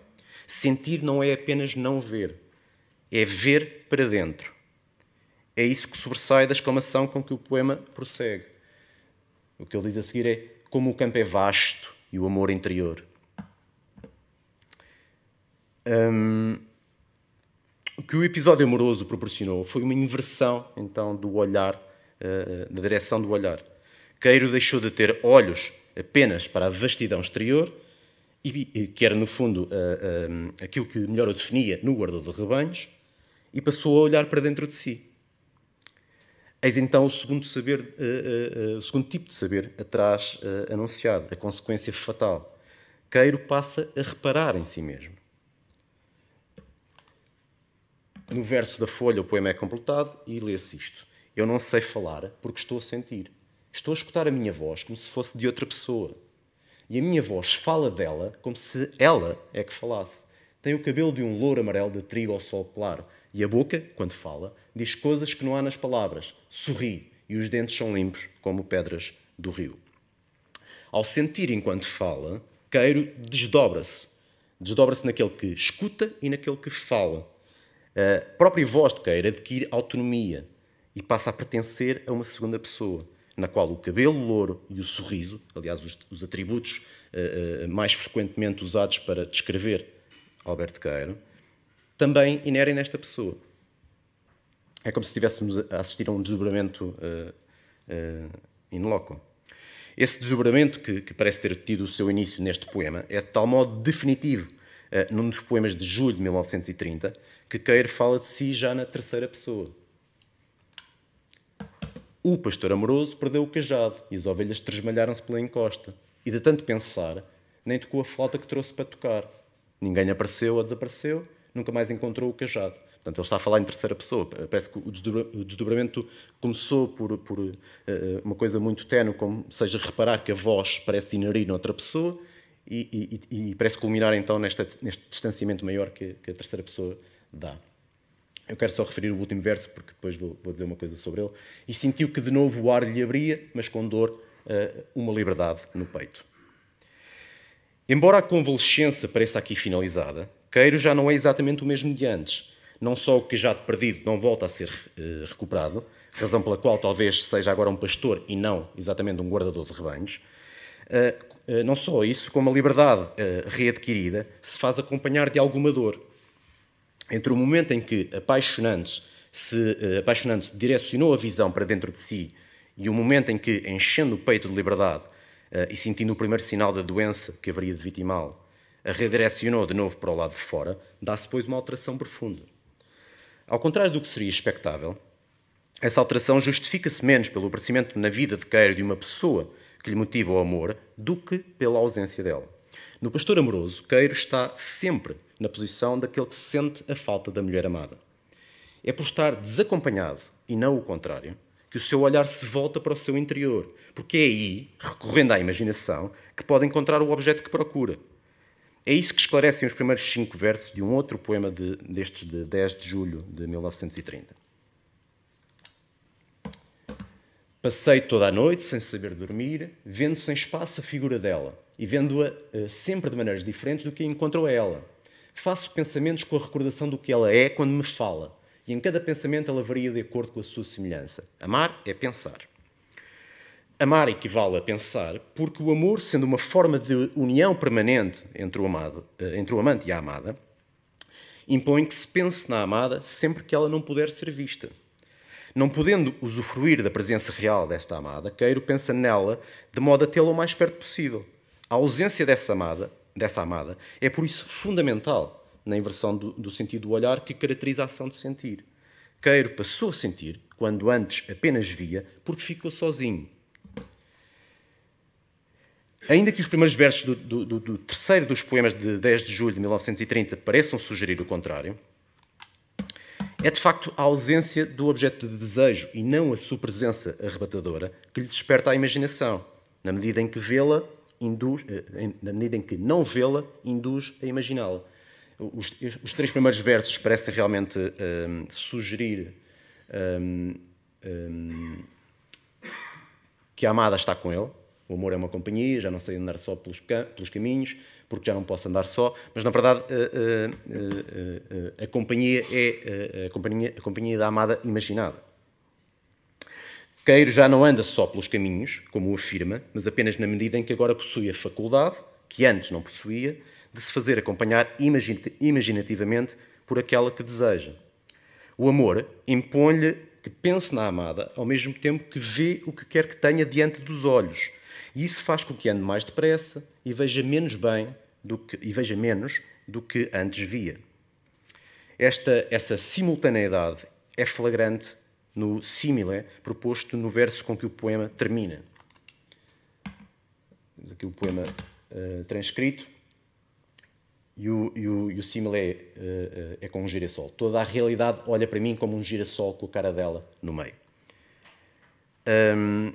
Sentir não é apenas não ver, é ver para dentro. É isso que sobressai da exclamação com que o poema prossegue. O que ele diz a seguir é: Como o campo é vasto e o amor interior um, o que o episódio amoroso proporcionou foi uma inversão, então, do olhar, uh, eh, da direção do olhar. Queiro deixou de ter olhos apenas para a vastidão exterior, e, que era, no fundo, uh, aquilo que melhor o definia no guardador de rebanhos, e passou a olhar para dentro de si. Eis então o segundo, saber, uh, o segundo tipo de saber atrás anunciado, a consequência fatal. Queiro passa a reparar em si mesmo. No verso da folha, o poema é completado e lê-se isto: Eu não sei falar porque estou a sentir. Estou a escutar a minha voz como se fosse de outra pessoa. E a minha voz fala dela como se ela é que falasse. Tem o cabelo de um louro amarelo de trigo ao sol claro. E a boca, quando fala, diz coisas que não há nas palavras. Sorri e os dentes são limpos como pedras do rio. Ao sentir enquanto fala, Queiro desdobra-se. Desdobra-se naquele que escuta e naquele que fala a própria voz de Queira adquire autonomia e passa a pertencer a uma segunda pessoa, na qual o cabelo louro e o sorriso, aliás, os, os atributos uh, uh, mais frequentemente usados para descrever Alberto Queiro, também inerem nesta pessoa. É como se estivéssemos a assistir a um desdobramento uh, in loco. Esse desdobramento, que, que, parece ter tido o seu início neste poema, é de tal modo definitivo num dos poemas de julho de 1930, que Queiro fala de si já na terceira pessoa. O pastor amoroso perdeu o cajado e as ovelhas tresmalharam-se pela encosta. E de tanto pensar, nem tocou a flauta que trouxe para tocar. Ninguém apareceu ou desapareceu, nunca mais encontrou o cajado. Portanto, ele está a falar em terceira pessoa. Parece que o desdobramento começou por, por uh, uma coisa muito tenue, como seja reparar que a voz parece inerir noutra pessoa e, e, e parece culminar então nesta, neste distanciamento maior que, que a terceira pessoa dá. Eu quero só referir o último verso, porque depois vou, vou dizer uma coisa sobre ele. E sentiu que de novo o ar lhe abria, mas com dor, eh, uma liberdade no peito. Embora a convalescença pareça aqui finalizada, Queiro já não é exatamente o mesmo de antes. Não só o que já de perdido não volta a ser eh, recuperado, razão pela qual talvez seja agora um pastor e não exatamente um guardador de rebanhos, eh, não só isso, como a liberdade readquirida se faz acompanhar de alguma dor, entre o momento em que, apaixonando-se, se, eh, apaixonando-se, direcionou a visão para dentro de si e o momento em que, enchendo o peito de liberdade eh, e sentindo o primeiro sinal da doença que haveria de vitimá-lo, a redirecionou de novo para o lado de fora, dá-se, pois, uma alteração profunda. Ao contrário do que seria expectável, essa alteração justifica-se menos pelo aparecimento na vida de Queiro de uma pessoa que lhe motiva o amor do que pela ausência dela. No pastor amoroso, Queiro está sempre na posição daquele que sente a falta da mulher amada. É por estar desacompanhado e não o contrário que o seu olhar se volta para o seu interior, porque é aí, recorrendo à imaginação, que pode encontrar o objeto que procura. É isso que esclarecem os primeiros cinco versos de um outro poema de, destes de 10 de julho de 1930. Passei toda a noite sem saber dormir, vendo sem espaço a figura dela e vendo-a eh, sempre de maneiras diferentes do que encontrou a ela. Faço pensamentos com a recordação do que ela é quando me fala. E em cada pensamento ela varia de acordo com a sua semelhança. Amar é pensar. Amar equivale a pensar, porque o amor, sendo uma forma de união permanente entre o, amado, eh, entre o amante e a amada, impõe que se pense na amada sempre que ela não puder ser vista. Não podendo usufruir da presença real desta amada, Queiro pensa nela de modo a tê-la o mais perto possível. A ausência desta amada dessa amada, é por isso fundamental na inversão do, do sentido do olhar que caracteriza a ação de sentir. Queiro passou a sentir quando antes apenas via, porque ficou sozinho. Ainda que os primeiros versos do, do, do, do, terceiro dos poemas de 10 de julho de 1930 pareçam sugerir o contrário, é de facto a ausência do objeto de desejo e não a sua presença arrebatadora que lhe desperta a imaginação, na medida em que vê-la induz, eh, na medida em que não vê-la, induz a imaginá-la. Os, os, três primeiros versos parecem realmente um, ehm, sugerir um, ehm, um, ehm, que a amada está com ele. O amor é uma companhia, já não sei andar só pelos, pelos caminhos, porque já não posso andar só. Mas, na verdade, a, eh, eh, a companhia é a companhia, a companhia da amada imaginada. Queiro já não anda só pelos caminhos, como o afirma, mas apenas na medida em que agora possui a faculdade, que antes não possuía, de se fazer acompanhar imaginativamente por aquela que deseja. O amor impõe-lhe que pense na amada, ao mesmo tempo que vê o que quer que tenha diante dos olhos. E isso faz com que ande mais depressa e veja menos bem do que, e veja menos do que antes via. Esta, essa simultaneidade é flagrante no símile proposto no verso com que o poema termina. Temos aqui o poema uh, transcrito e o, e o, e o símile é, uh, é com um girassol. Toda a realidade olha para mim como um girassol com a cara dela no meio. Um,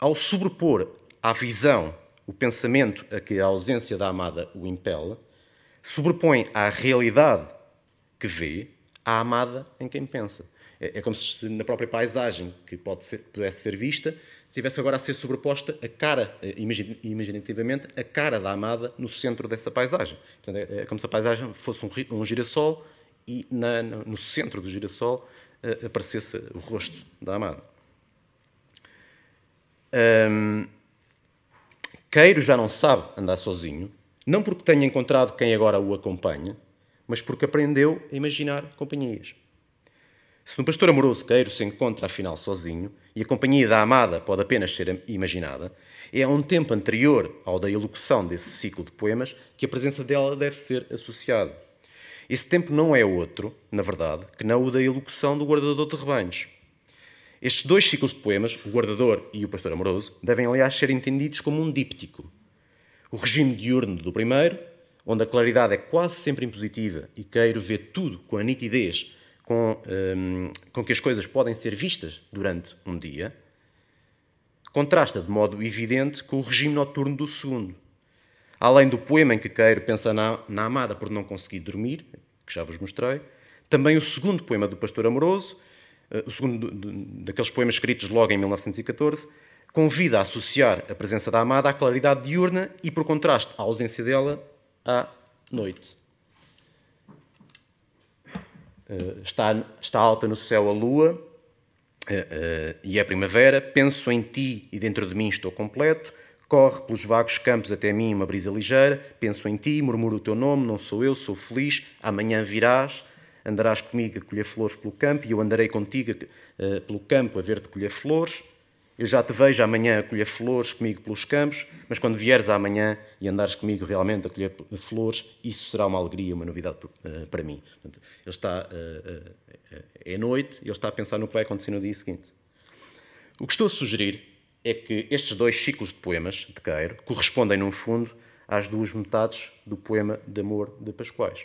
ao sobrepor à visão o pensamento a que a ausência da amada o impele, sobrepõe à realidade que vê a amada em quem pensa. É, é como se na própria paisagem, que pode ser, pudesse ser vista, tivesse agora a ser sobreposta a cara, eh, imagin, imaginativamente, a cara da amada no centro dessa paisagem. Portanto, é, é como se a paisagem fosse um, um girassol e na, no centro do girassol uh, aparecesse o rosto da amada. Um, Queiro já não sabe andar sozinho, não porque tenha encontrado quem agora o acompanha, mas porque aprendeu a imaginar companhias. Se no pastor amoroso queiro se encontra afinal sozinho e a companhia da amada pode apenas ser imaginada, é a um tempo anterior ao da elocução desse ciclo de poemas que a presença dela deve ser associada. Esse tempo não é outro, na verdade, que não o da elocução do guardador de rebanhos. Estes dois ciclos de poemas, o Guardador e o Pastor Amoroso, devem, aliás, ser entendidos como um díptico. O regime diurno do primeiro, onde a claridade é quase sempre impositiva e queiro ver tudo com a nitidez com, um, com que as coisas podem ser vistas durante um dia, contrasta de modo evidente com o regime noturno do segundo. Além do poema em que Queiro pensa na, na amada por não conseguir dormir, que já vos mostrei, também o segundo poema do Pastor Amoroso, eh, o segundo daqueles poemas escritos logo em 1914, convida a associar a presença da amada à claridade diurna e, por contraste, à ausência dela à noite. Eh, está, está alta no céu a lua eh, eh, e é primavera. Penso em ti e dentro de mim estou completo. Corre pelos vagos campos até mim uma brisa ligeira. Penso em ti, murmuro o teu nome. Não sou eu, sou feliz. Amanhã virás andarás comigo a colher flores pelo campo e eu andarei contigo uh, pelo campo a ver-te colher flores. Eu já te vejo amanhã a colher flores comigo pelos campos, mas quando vieres amanhã e andares comigo realmente a colher flores, isso será uma alegria, uma novidade eh, para mim. Portanto, ele está, eh, eh, é noite, ele está a pensar no que vai acontecer no dia seguinte. O que estou a sugerir é que estes dois ciclos de poemas de Cairo correspondem, num fundo, às duas metades do poema de amor de Pascoais.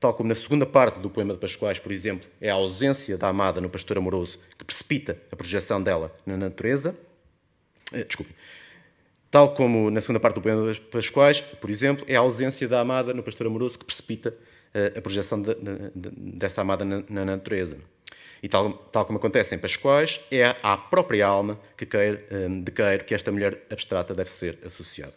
Tal como na segunda parte do poema de Pascoais, por exemplo, é a ausência da amada no pastor amoroso que precipita a projeção dela na natureza. Eh, desculpe. Tal como na segunda parte do poema de Pascoais, por exemplo, é a ausência da amada no pastor amoroso que precipita eh, a projeção dessa amada na, na natureza. E tal, tal, como acontece em Pascoais, é à própria alma que quer, eh, de queiro que esta mulher abstrata deve ser associada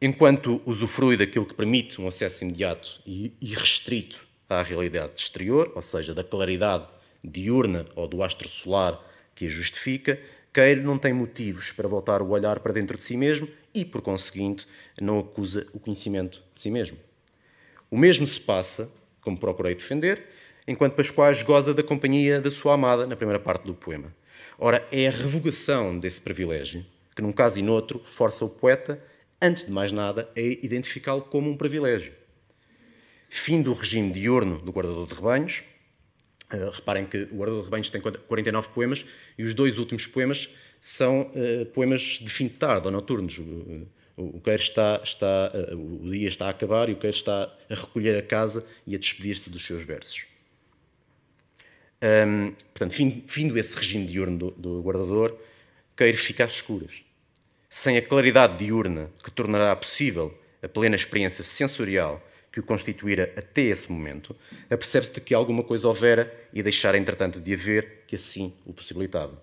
enquanto usufrui daquilo que permite um acesso imediato e restrito à realidade exterior, ou seja, da claridade diurna ou do astro solar que a justifica, Keil não tem motivos para voltar o olhar para dentro de si mesmo e, por conseguinte, não acusa o conhecimento de si mesmo. O mesmo se passa, como procurei defender, enquanto Pascoais goza da companhia da sua amada na primeira parte do poema. Ora, é a revogação desse privilégio que, num caso e noutro, força o poeta antes de mais nada, é identificá-lo como um privilégio. Fim do regime diurno do guardador de rebanhos. Uh, reparem que o guardador de rebanhos tem 49 poemas e os dois últimos poemas são uh, poemas de fim de tarde ou noturnos. O, o, o está, está uh, o dia está a acabar e o queiro está a recolher a casa e a despedir-se dos seus versos. Um, portanto, findo, do esse regime diurno do, do guardador, queiro fica às escuras sem a claridade diurna que tornará possível a plena experiência sensorial que o constituíra até esse momento, apercebe-se de que alguma coisa houvera e deixara, entretanto, de haver que assim o possibilitava.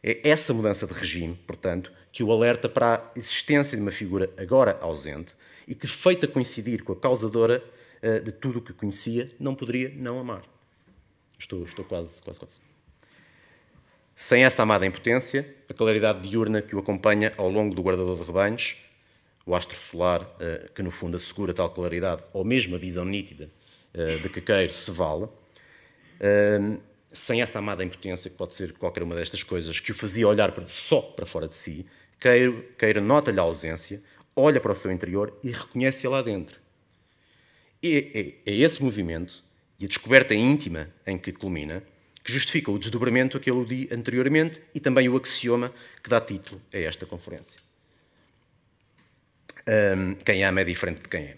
É essa mudança de regime, portanto, que o alerta para a existência de uma figura agora ausente e que, feita coincidir com a causadora eh, de tudo o que conhecia, não poderia não amar. Estou, estou quase, quase, quase. Sem essa amada impotência, a claridade diurna que o acompanha ao longo do guardador de rebanhos, o astro solar eh, que no fundo assegura tal claridade, ou mesmo a visão nítida eh, de que queiro se vale, eh, sem essa amada impotência, que pode ser qualquer uma destas coisas, que o fazia olhar só para fora de si, queiro, queiro nota-lhe a ausência, olha para o seu interior e reconhece-a lá dentro. E é, é, é esse movimento e a descoberta íntima em que culmina que justifica o desdobramento a que aludi anteriormente e também o axioma que dá título a esta conferência. Um, quem ama é diferente de quem é.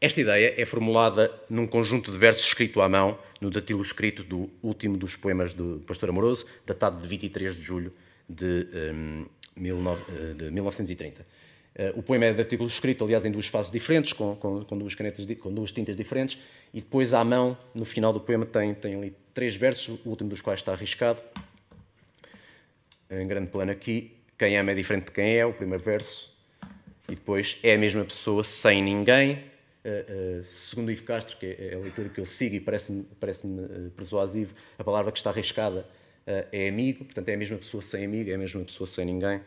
Esta ideia é formulada num conjunto de versos escrito à mão, no datilo escrito do último dos poemas do Pastor Amoroso, datado de 23 de julho de, um, 19, eh, de 1930. Eh, o poema é de artigo escrito, aliás, em duas fases diferentes, com, com, com, duas canetas, com duas tintas diferentes, e depois à mão, no final do poema, tem, tem ali três versos, o último dos quais está arriscado, em grande plano aqui. Quem ama é diferente de quem é, o primeiro verso, e depois é a mesma pessoa sem ninguém. Uh, uh, segundo Ivo Castro, que é, é a leitura que eu sigo e parece-me parece uh, persuasivo, a palavra que está arriscada é amigo, portanto é a mesma pessoa sem amigo, é a mesma pessoa sem ninguém.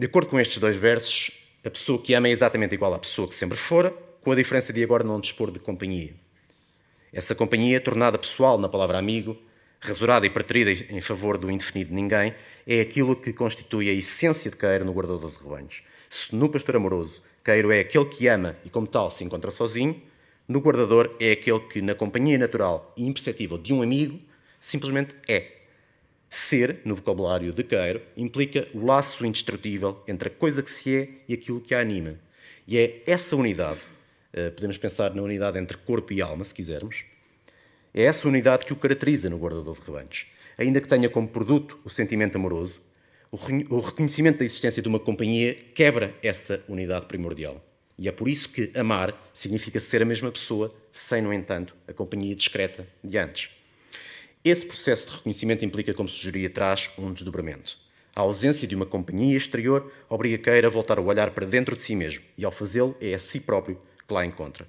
De acordo com estes dois versos, a pessoa que ama é exatamente igual à pessoa que sempre fora, com a diferença de agora não dispor de companhia. Essa companhia, tornada pessoal na palavra amigo, rasurada e preterida em favor do indefinido ninguém, é aquilo que constitui a essência de Queiro no guardador de rebanhos. Se no pastor amoroso Queiro é aquele que ama e, como tal, se encontra sozinho, no guardador é aquele que, na companhia natural e imperceptível de um amigo, simplesmente é. Ser, no vocabulário de Queiro, implica o laço indestrutível entre a coisa que se é e aquilo que a anima. E é essa unidade, eh, podemos pensar na unidade entre corpo e alma, se quisermos, é essa unidade que o caracteriza no guardador de rebanhos. Ainda que tenha como produto o sentimento amoroso, o reconhecimento da existência de uma companhia quebra essa unidade primordial. E é por isso que amar significa ser a mesma pessoa, sem, no entanto, a companhia discreta de antes. Esse processo de reconhecimento implica, como sugeria atrás, um desdobramento. A ausência de uma companhia exterior obriga Queira a voltar o olhar para dentro de si mesmo, e ao fazê-lo é a si próprio que lá encontra.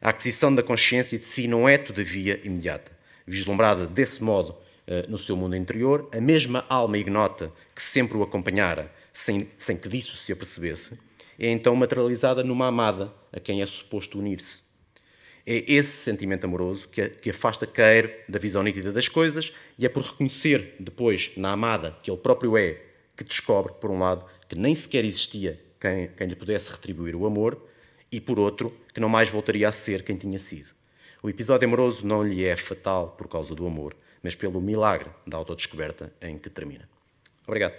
A aquisição da consciência de si não é, todavia, imediata. Vislumbrada desse modo eh, no seu mundo interior, a mesma alma ignota que sempre o acompanhara, sem, sem que disso se apercebesse, é então materializada numa amada a quem é suposto unir-se. É esse sentimento amoroso que, afasta Keir da visão nítida das coisas e é por reconhecer depois na amada que ele próprio é que descobre, por um lado, que nem sequer existia quem, quem lhe pudesse retribuir o amor e, por outro, que não mais voltaria a ser quem tinha sido. O episódio amoroso não lhe é fatal por causa do amor, mas pelo milagre da autodescoberta em que termina. Obrigado.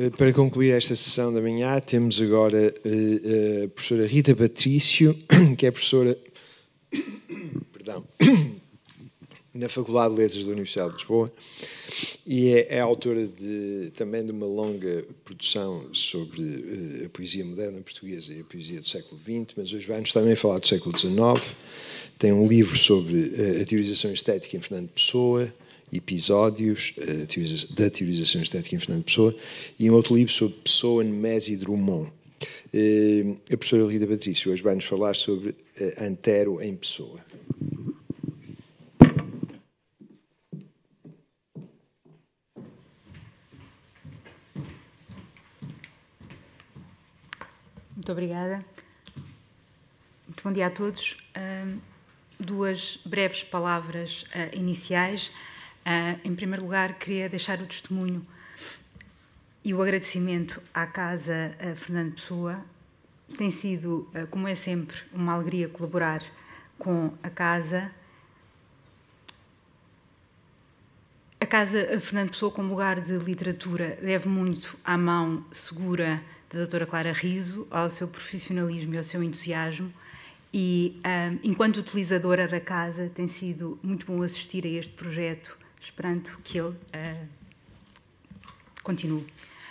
Eh, para concluir esta sessão da manhã, temos agora eh, eh, a professora Rita Patrício, (coughs) que é professora (coughs) perdão, (coughs) na Faculdade de Letras da Universidade de Lisboa e é, é autora de, também de uma longa produção sobre a poesia moderna portuguesa e a poesia do século XX, mas hoje vai-nos também falar do século XIX. Tem um livro sobre a teorização estética em Fernando Pessoa episódios uh, da teorização estética em Fernando Pessoa e um outro livro sobre Pessoa, Nemés e Drummond. Uh, a professora Rita Patrício hoje vai nos falar sobre uh, Antero em Pessoa. Muito obrigada. Muito bom dia a todos. Uh, duas breves palavras iniciais ah, em primeiro lugar, queria deixar o testemunho e o agradecimento à Casa Fernando Pessoa. Tem sido, ah, como é sempre, uma alegria colaborar com a Casa. A Casa Fernando Pessoa, como lugar de literatura, deve muito à mão segura da Dra Clara Riso, ao seu profissionalismo e ao seu entusiasmo. E, ah, enquanto utilizadora da casa, tem sido muito bom assistir a este projeto esperando que ele uh, continue.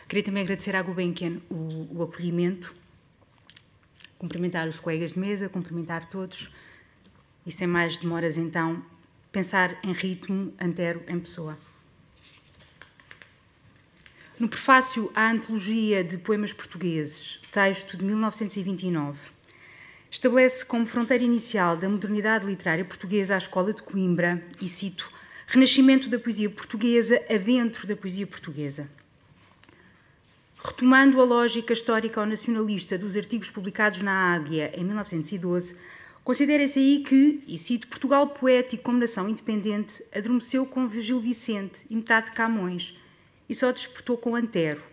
Queria também agradecer à Gulbenkian o, o acolhimento, cumprimentar os colegas de mesa, cumprimentar todos e, sem mais demoras, então, pensar em ritmo, antero, em pessoa. No prefácio à Antologia de Poemas Portugueses, texto de 1929, estabelece como fronteira inicial da modernidade literária portuguesa a Escola de Coimbra, e cito, renascimento da poesia portuguesa adentro da poesia portuguesa. Retomando a lógica histórica ou nacionalista dos artigos publicados na Águia em 1912, considera-se aí que, e cito, Portugal poético como nação independente adormeceu com Virgílio Vicente e metade de Camões e só despertou com Antero.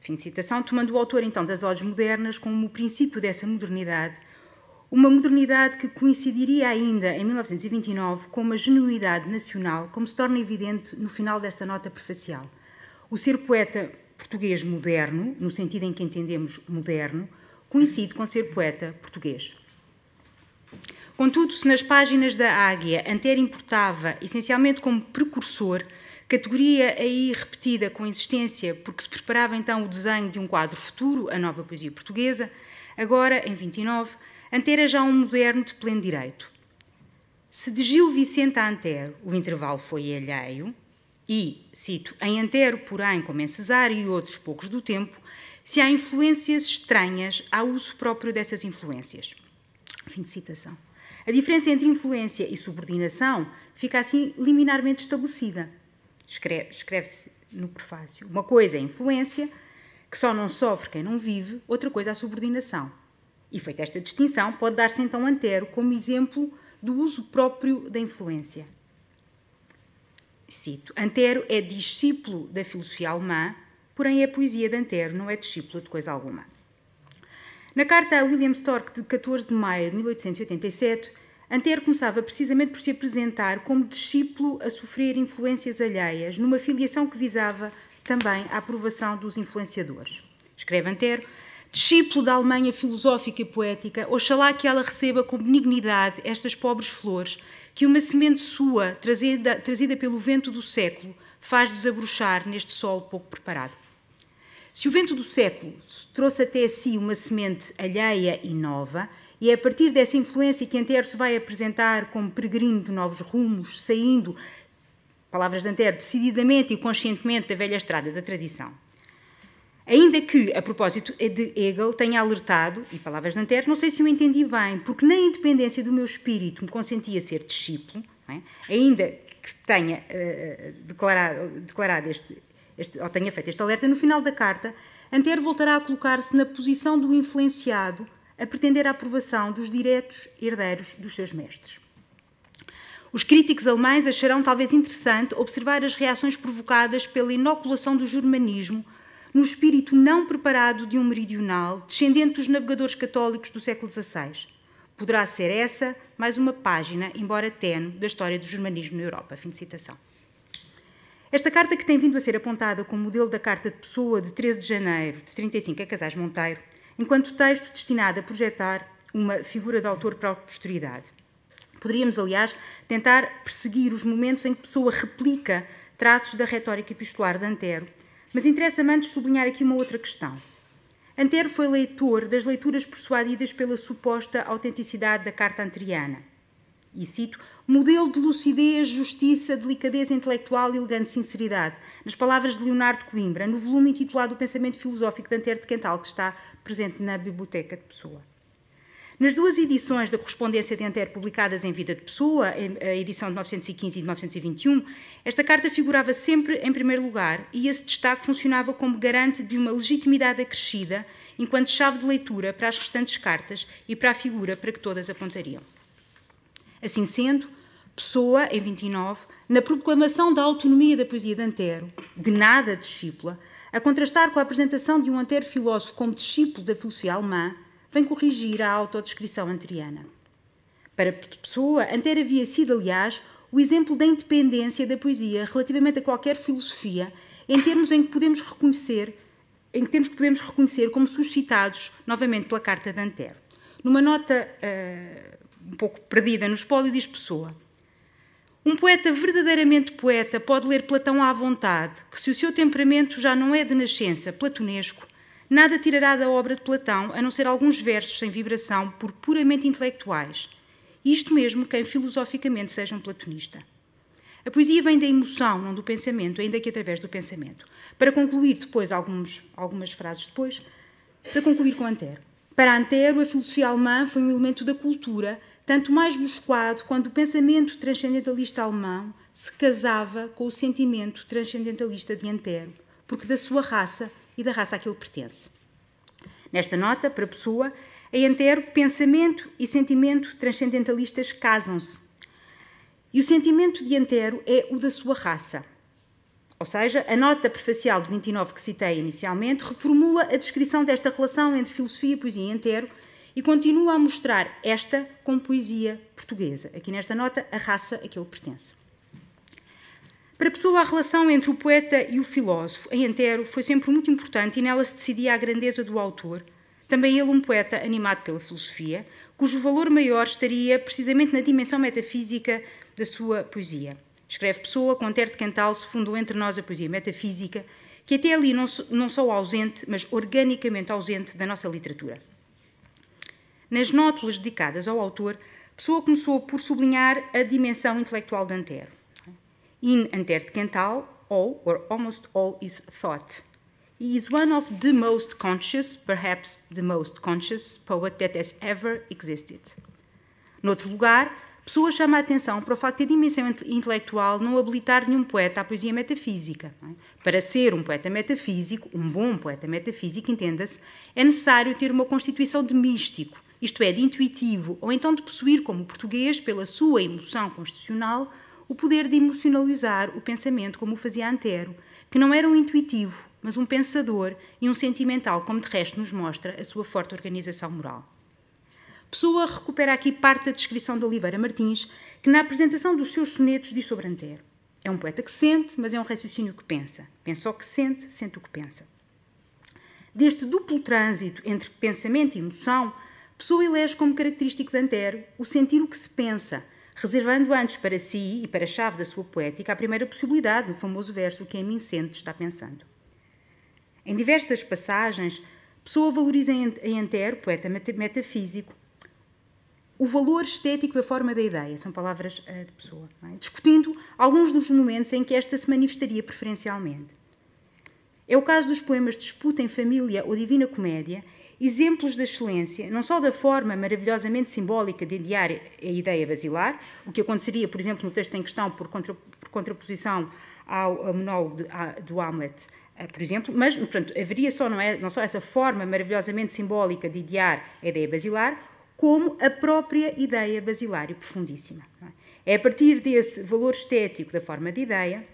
Fim de citação, tomando o autor então das odes modernas como o princípio dessa modernidade uma modernidade que coincidiria ainda em 1929 com uma genuidade nacional, como se torna evidente no final desta nota prefacial. O ser poeta português moderno, no sentido em que entendemos moderno, coincide com ser poeta português. Contudo, se nas páginas da Águia Antero importava, essencialmente como precursor, categoria aí repetida com insistência porque se preparava então o desenho de um quadro futuro, a nova poesia portuguesa, agora, em 29, Antero já um moderno de pleno direito. Se de Gil Vicente a Antero o intervalo foi alheio, e, cito, em Antero, porém, como é em Cesário e outros poucos do tempo, se há influências estranhas, há uso próprio dessas influências. Fim de citação. A diferença entre influência e subordinação fica assim liminarmente estabelecida. Escreve-se escreve no prefácio. Uma coisa é influência, que só não sofre quem não vive, outra coisa é a subordinação. E feita esta distinção, pode dar-se então Antero como exemplo do uso próprio da influência. Cito: Antero é discípulo da filosofia alemã, porém a poesia de Antero não é discípula de coisa alguma. Na carta a William Stork de 14 de maio de 1887, Antero começava precisamente por se apresentar como discípulo a sofrer influências alheias, numa filiação que visava também a aprovação dos influenciadores. Escreve Antero: discípulo da Alemanha filosófica e poética, oxalá que ela receba com benignidade estas pobres flores, que uma semente sua, trazida, trazida pelo vento do século, faz desabrochar neste solo pouco preparado. Se o vento do século trouxe até si uma semente alheia e nova, e é a partir dessa influência que Antero se vai apresentar como peregrino de novos rumos, saindo, palavras de Antero, decididamente e conscientemente da velha estrada da tradição. Ainda que, a propósito é de Hegel, tenha alertado, e palavras de Antero, não sei se o entendi bem, porque nem independência do meu espírito me consentia ser discípulo, é? ainda que tenha uh, eh, eh, declarado, declarado este, este, ou tenha feito este alerta, no final da carta, Antero voltará a colocar-se na posição do influenciado a pretender a aprovação dos diretos herdeiros dos seus mestres. Os críticos alemães acharão talvez interessante observar as reações provocadas pela inoculação do germanismo no espírito não preparado de um meridional descendente dos navegadores católicos do século XVI. Poderá ser essa mais uma página, embora tenue, da história do germanismo na Europa. Fim de citação. Esta carta, que tem vindo a ser apontada como modelo da Carta de Pessoa de 13 de janeiro de 35 a é Casais Monteiro, enquanto texto destinado a projetar uma figura de autor para a posteridade. Poderíamos, aliás, tentar perseguir os momentos em que Pessoa replica traços da retórica epistolar de Antero, mas interessa-me antes sublinhar aqui uma outra questão. Antero foi leitor das leituras persuadidas pela suposta autenticidade da Carta Anteriana. E cito: modelo de lucidez, justiça, delicadeza intelectual e elegante sinceridade, nas palavras de Leonardo Coimbra, no volume intitulado O Pensamento Filosófico de Antero de Quental, que está presente na Biblioteca de Pessoa. Nas duas edições da correspondência de Antero publicadas em Vida de Pessoa, a edição de 915 e de 921, esta carta figurava sempre em primeiro lugar e esse destaque funcionava como garante de uma legitimidade acrescida enquanto chave de leitura para as restantes cartas e para a figura para que todas apontariam. Assim sendo, Pessoa, em 29, na proclamação da autonomia da poesia de Antero, de nada discípula, a contrastar com a apresentação de um Antero filósofo como discípulo da filosofia alemã, vem corrigir a autodescrição anteriana. Para Pessoa, Antero havia sido, aliás, o exemplo da independência da poesia relativamente a qualquer filosofia, em termos em que podemos reconhecer, em termos que podemos reconhecer como suscitados novamente pela carta de Antero. Numa nota uh, um pouco perdida no espólio diz Pessoa: um poeta verdadeiramente poeta pode ler Platão à vontade, que se o seu temperamento já não é de nascença platonesco, Nada tirará da obra de Platão a não ser alguns versos sem vibração por puramente intelectuais. Isto mesmo quem filosoficamente seja um platonista. A poesia vem da emoção, não do pensamento, ainda que através do pensamento. Para concluir depois, alguns, algumas frases depois, para concluir com Antero. Para Antero, a filosofia alemã foi um elemento da cultura, tanto mais buscado quando o pensamento transcendentalista alemão se casava com o sentimento transcendentalista de Antero, porque da sua raça e da raça a que ele pertence. Nesta nota, para Pessoa, em entero, pensamento e sentimento transcendentalistas casam-se. E o sentimento de Antero é o da sua raça. Ou seja, a nota prefacial de 29 que citei inicialmente reformula a descrição desta relação entre filosofia, poesia e Antero e continua a mostrar esta como poesia portuguesa. Aqui nesta nota, a raça a que ele pertence. Para Pessoa, a relação entre o poeta e o filósofo, em Antero, foi sempre muito importante e nela se decidia a grandeza do autor, também ele um poeta animado pela filosofia, cujo valor maior estaria precisamente na dimensão metafísica da sua poesia. Escreve Pessoa, com Antero de Cantal, se fundou entre nós a poesia metafísica, que até ali não, não só ausente, mas organicamente ausente da nossa literatura. Nas nótulas dedicadas ao autor, Pessoa começou por sublinhar a dimensão intelectual de Antero in Anterte Cantal, all or almost all is thought. He is one of the most conscious, perhaps the most conscious poet that has ever existed. Noutro lugar, Pessoa chama a atenção para o facto de a dimensão intelectual não habilitar nenhum poeta à poesia metafísica. É? Para ser um poeta metafísico, um bom poeta metafísico, entenda-se, é necessário ter uma constituição de místico, isto é, de intuitivo, ou então de possuir, como português, pela sua emoção constitucional, o poder de emocionalizar o pensamento como o fazia Antero, que não era um intuitivo, mas um pensador e um sentimental, como de resto nos mostra a sua forte organização moral. Pessoa recupera aqui parte da descrição de Oliveira Martins, que na apresentação dos seus sonetos diz sobre Antero. É um poeta que sente, mas é um raciocínio que pensa. Pensa o que sente, sente o que pensa. Deste duplo trânsito entre pensamento e emoção, Pessoa elege como característico de Antero o sentir o que se pensa, reservando antes para si e para a chave da sua poética a primeira possibilidade no famoso verso O que em mim sente está pensando. Em diversas passagens, Pessoa valoriza em Antero, poeta metafísico, o valor estético da forma da ideia, são palavras eh, de Pessoa, é? discutindo alguns dos momentos em que esta se manifestaria preferencialmente. É o caso dos poemas Disputa em Família ou Divina Comédia, exemplos da excelência, não só da forma maravilhosamente simbólica de adiar a ideia basilar, o que aconteceria, por exemplo, no texto em questão, por, contra, por contraposição ao, ao monólogo de, a, do Hamlet, eh, por exemplo, mas, portanto, haveria só não, é, não só essa forma maravilhosamente simbólica de idear a ideia basilar, como a própria ideia basilar e profundíssima. É? é a partir desse valor estético da forma de ideia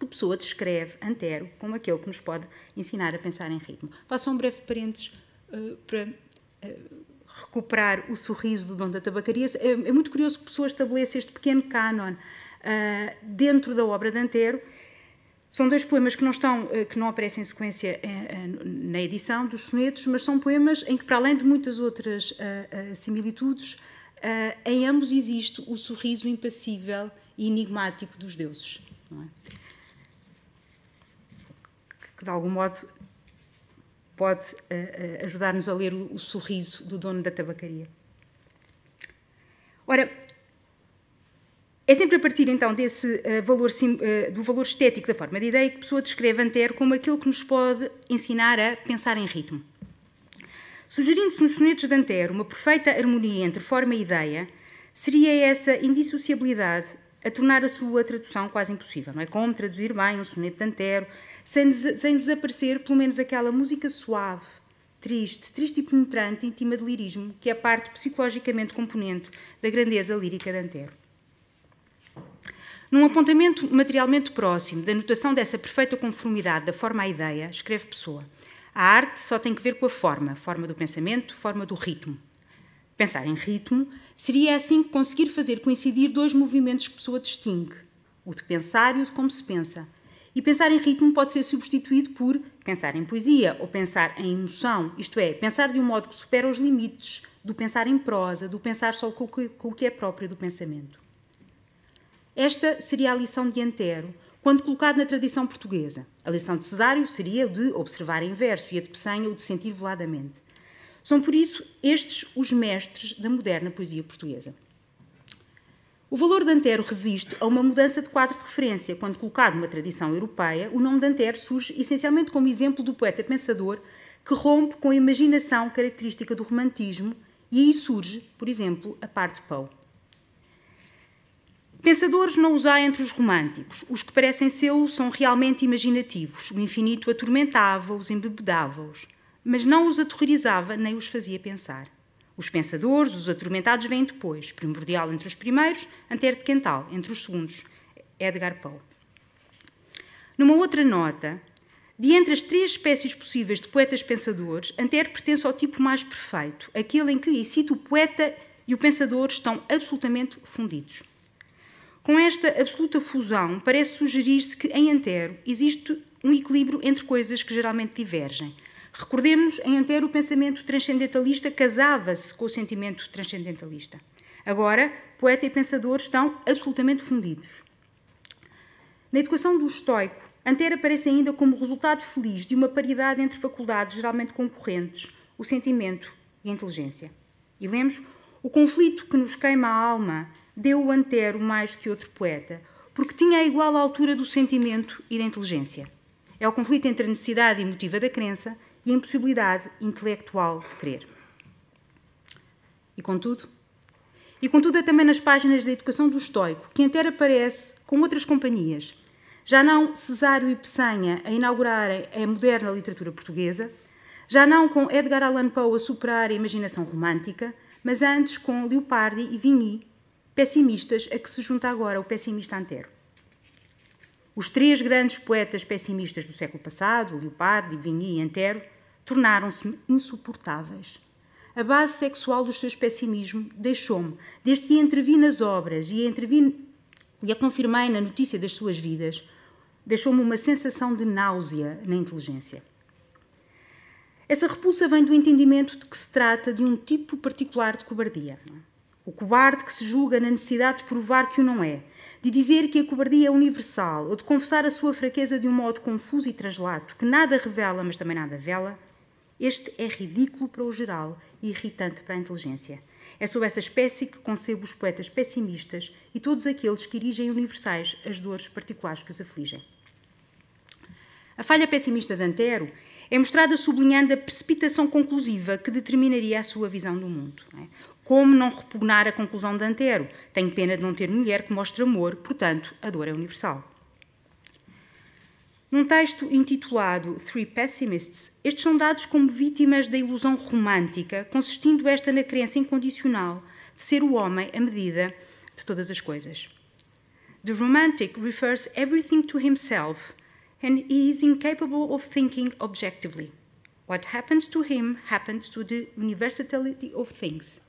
que Pessoa descreve Antero como aquele que nos pode ensinar a pensar em ritmo. Faço um breve parênteses uh, para eh, recuperar o sorriso do dono da tabacaria. É, é muito curioso que pessoas estabeleça este pequeno canon eh, dentro da obra de Antero. São dois poemas que não, estão, que não aparecem em sequência na edição dos sonetos, mas são poemas em que, para além de muitas outras similitudes, em ambos existe o sorriso impassível e enigmático dos deuses. É? Que, de algum modo, pode uh, ajudar-nos a ler o, o sorriso do dono da tabacaria. Ora, é sempre a partir então desse uh, valor, uh, do valor estético da forma de ideia que Pessoa descreve Antero como aquilo que nos pode ensinar a pensar em ritmo. Sugerindo-se nos sonetos de Antero uma perfeita harmonia entre forma e ideia, seria essa indissociabilidade a tornar a sua tradução quase impossível. Não é como traduzir bem um soneto de Antero, sem, sem desaparecer pelo menos aquela música suave, triste, triste e penetrante, íntima de lirismo, que é parte psicologicamente componente da grandeza lírica de Antero. Num apontamento materialmente próximo da notação dessa perfeita conformidade da forma à ideia, escreve Pessoa: A arte só tem que ver com a forma, forma do pensamento, forma do ritmo. Pensar em ritmo seria assim conseguir fazer coincidir dois movimentos que Pessoa distingue: o de pensar e o de como se pensa, e pensar em ritmo pode ser substituído por pensar em poesia ou pensar em emoção, isto é, pensar de um modo que supera os limites do pensar em prosa, do pensar só com o que é próprio do pensamento. Esta seria a lição de Antero, quando colocado na tradição portuguesa. A lição de Cesário seria o de observar em verso e a de Peçanha o de sentir veladamente. São, por isso, estes os mestres da moderna poesia portuguesa. O valor de Antero resiste a uma mudança de quadro de referência. Quando colocado numa tradição europeia, o nome de Antero surge essencialmente como exemplo do poeta pensador que rompe com a imaginação característica do romantismo e aí surge, por exemplo, a parte Poe. Pensadores não os há entre os românticos. Os que parecem sê-lo são realmente imaginativos. O infinito atormentava-os, embebedava-os, mas não os aterrorizava nem os fazia pensar. Os pensadores, os atormentados, vêm depois, primordial entre os primeiros, Antero de Quental, entre os segundos, Edgar Poe. Numa outra nota, de entre as três espécies possíveis de poetas pensadores, Antero pertence ao tipo mais perfeito, aquele em que, e cito, o poeta e o pensador estão absolutamente fundidos. Com esta absoluta fusão, parece sugerir-se que em Antero existe um equilíbrio entre coisas que geralmente divergem, Recordemos, em Antero, o pensamento transcendentalista casava-se com o sentimento transcendentalista. Agora, poeta e pensador estão absolutamente fundidos. Na educação do estoico, Antero aparece ainda como resultado feliz de uma paridade entre faculdades geralmente concorrentes, o sentimento e a inteligência. E lemos, o conflito que nos queima a alma deu o Antero mais que outro poeta, porque tinha a igual altura do sentimento e da inteligência. É o conflito entre a necessidade emotiva da crença e a impossibilidade intelectual de crer. E contudo, e contudo é também nas páginas da Educação do Estoico que Antero aparece com outras companhias, já não Cesário e Peçanha a inaugurarem a moderna literatura portuguesa, já não com Edgar Allan Poe a superar a imaginação romântica, mas antes com Leopardi e Vigny, pessimistas a que se junta agora o pessimista Antero. Os três grandes poetas pessimistas do século passado, Leopardi, Vigny e Antero, tornaram-se insuportáveis. A base sexual dos seus pessimismo deixou-me, desde que entrevi nas obras e, entrevi, e a confirmei na notícia das suas vidas, deixou-me uma sensação de náusea na inteligência. Essa repulsa vem do entendimento de que se trata de um tipo particular de cobardia. O cobarde que se julga na necessidade de provar que o não é, de dizer que a cobardia é universal ou de confessar a sua fraqueza de um modo confuso e translato, que nada revela, mas também nada vela, este é ridículo para o geral e irritante para a inteligência. É sobre essa espécie que concebo os poetas pessimistas e todos aqueles que erigem universais as dores particulares que os afligem. A falha pessimista de Antero é mostrada sublinhando a precipitação conclusiva que determinaria a sua visão do mundo. É? Como não repugnar a conclusão de Antero? Tenho pena de não ter mulher que mostre amor, portanto, a dor é universal. Num texto intitulado Three Pessimists, estes são dados como vítimas da ilusão romântica, consistindo esta na crença incondicional de ser o homem à medida de todas as coisas. The romantic refers everything to himself and he is incapable of thinking objectively. What happens to him happens to the universality of things.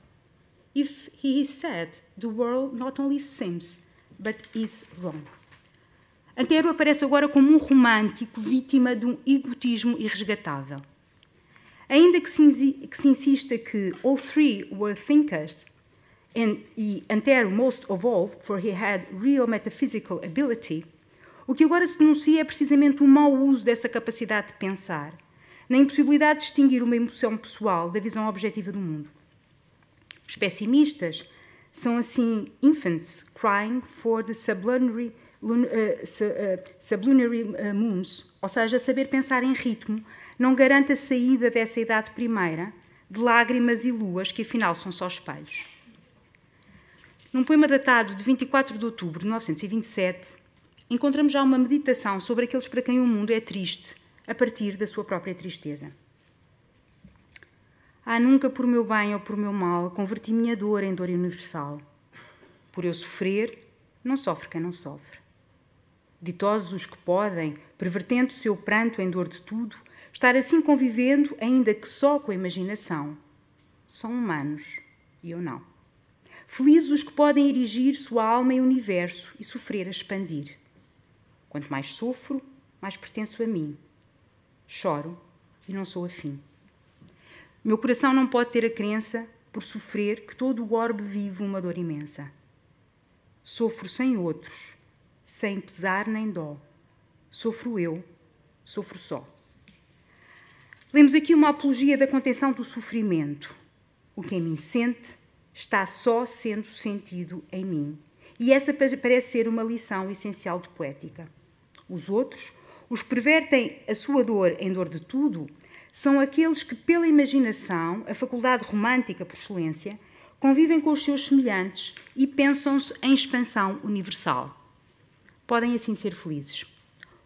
If he is sad, the world not only seems, but is wrong. Antero aparece agora como um romântico vítima de um egotismo irresgatável. Ainda que se, que se insista que all three were thinkers, and, e Antero most of all, for he had real metaphysical ability, o que agora se denuncia é precisamente o mau uso dessa capacidade de pensar, na impossibilidade de distinguir uma emoção pessoal da visão objetiva do mundo. Os pessimistas são assim infants crying for the sublunary eh, eh, sublunary eh, moons, ou seja, saber pensar em ritmo, não garante a saída dessa idade primeira, de lágrimas e luas que afinal são só espelhos. Num poema datado de 24 de outubro de 1927, encontramos já uma meditação sobre aqueles para quem o mundo é triste, a partir da sua própria tristeza. Ah, nunca por meu bem ou por meu mal converti minha dor em dor universal. Por eu sofrer, não sofre quem não sofre ditosos os que podem, pervertendo seu pranto em dor de tudo, estar assim convivendo, ainda que só com a imaginação. São humanos, e eu não. Felizes os que podem erigir sua alma em universo e sofrer a expandir. Quanto mais sofro, mais pertenço a mim. Choro e não sou afim. Meu coração não pode ter a crença, por sofrer, que todo o orbe vive uma dor imensa. Sofro sem outros, sem pesar nem dó. Sofro eu, sofro só. Lemos aqui uma apologia da contenção do sofrimento. O que em mim sente está só sendo sentido em mim. E essa parece ser uma lição essencial de poética. Os outros, os que pervertem a sua dor em dor de tudo, são aqueles que, pela imaginação, a faculdade romântica por excelência, convivem com os seus semelhantes e pensam-se em expansão universal podem assim ser felizes.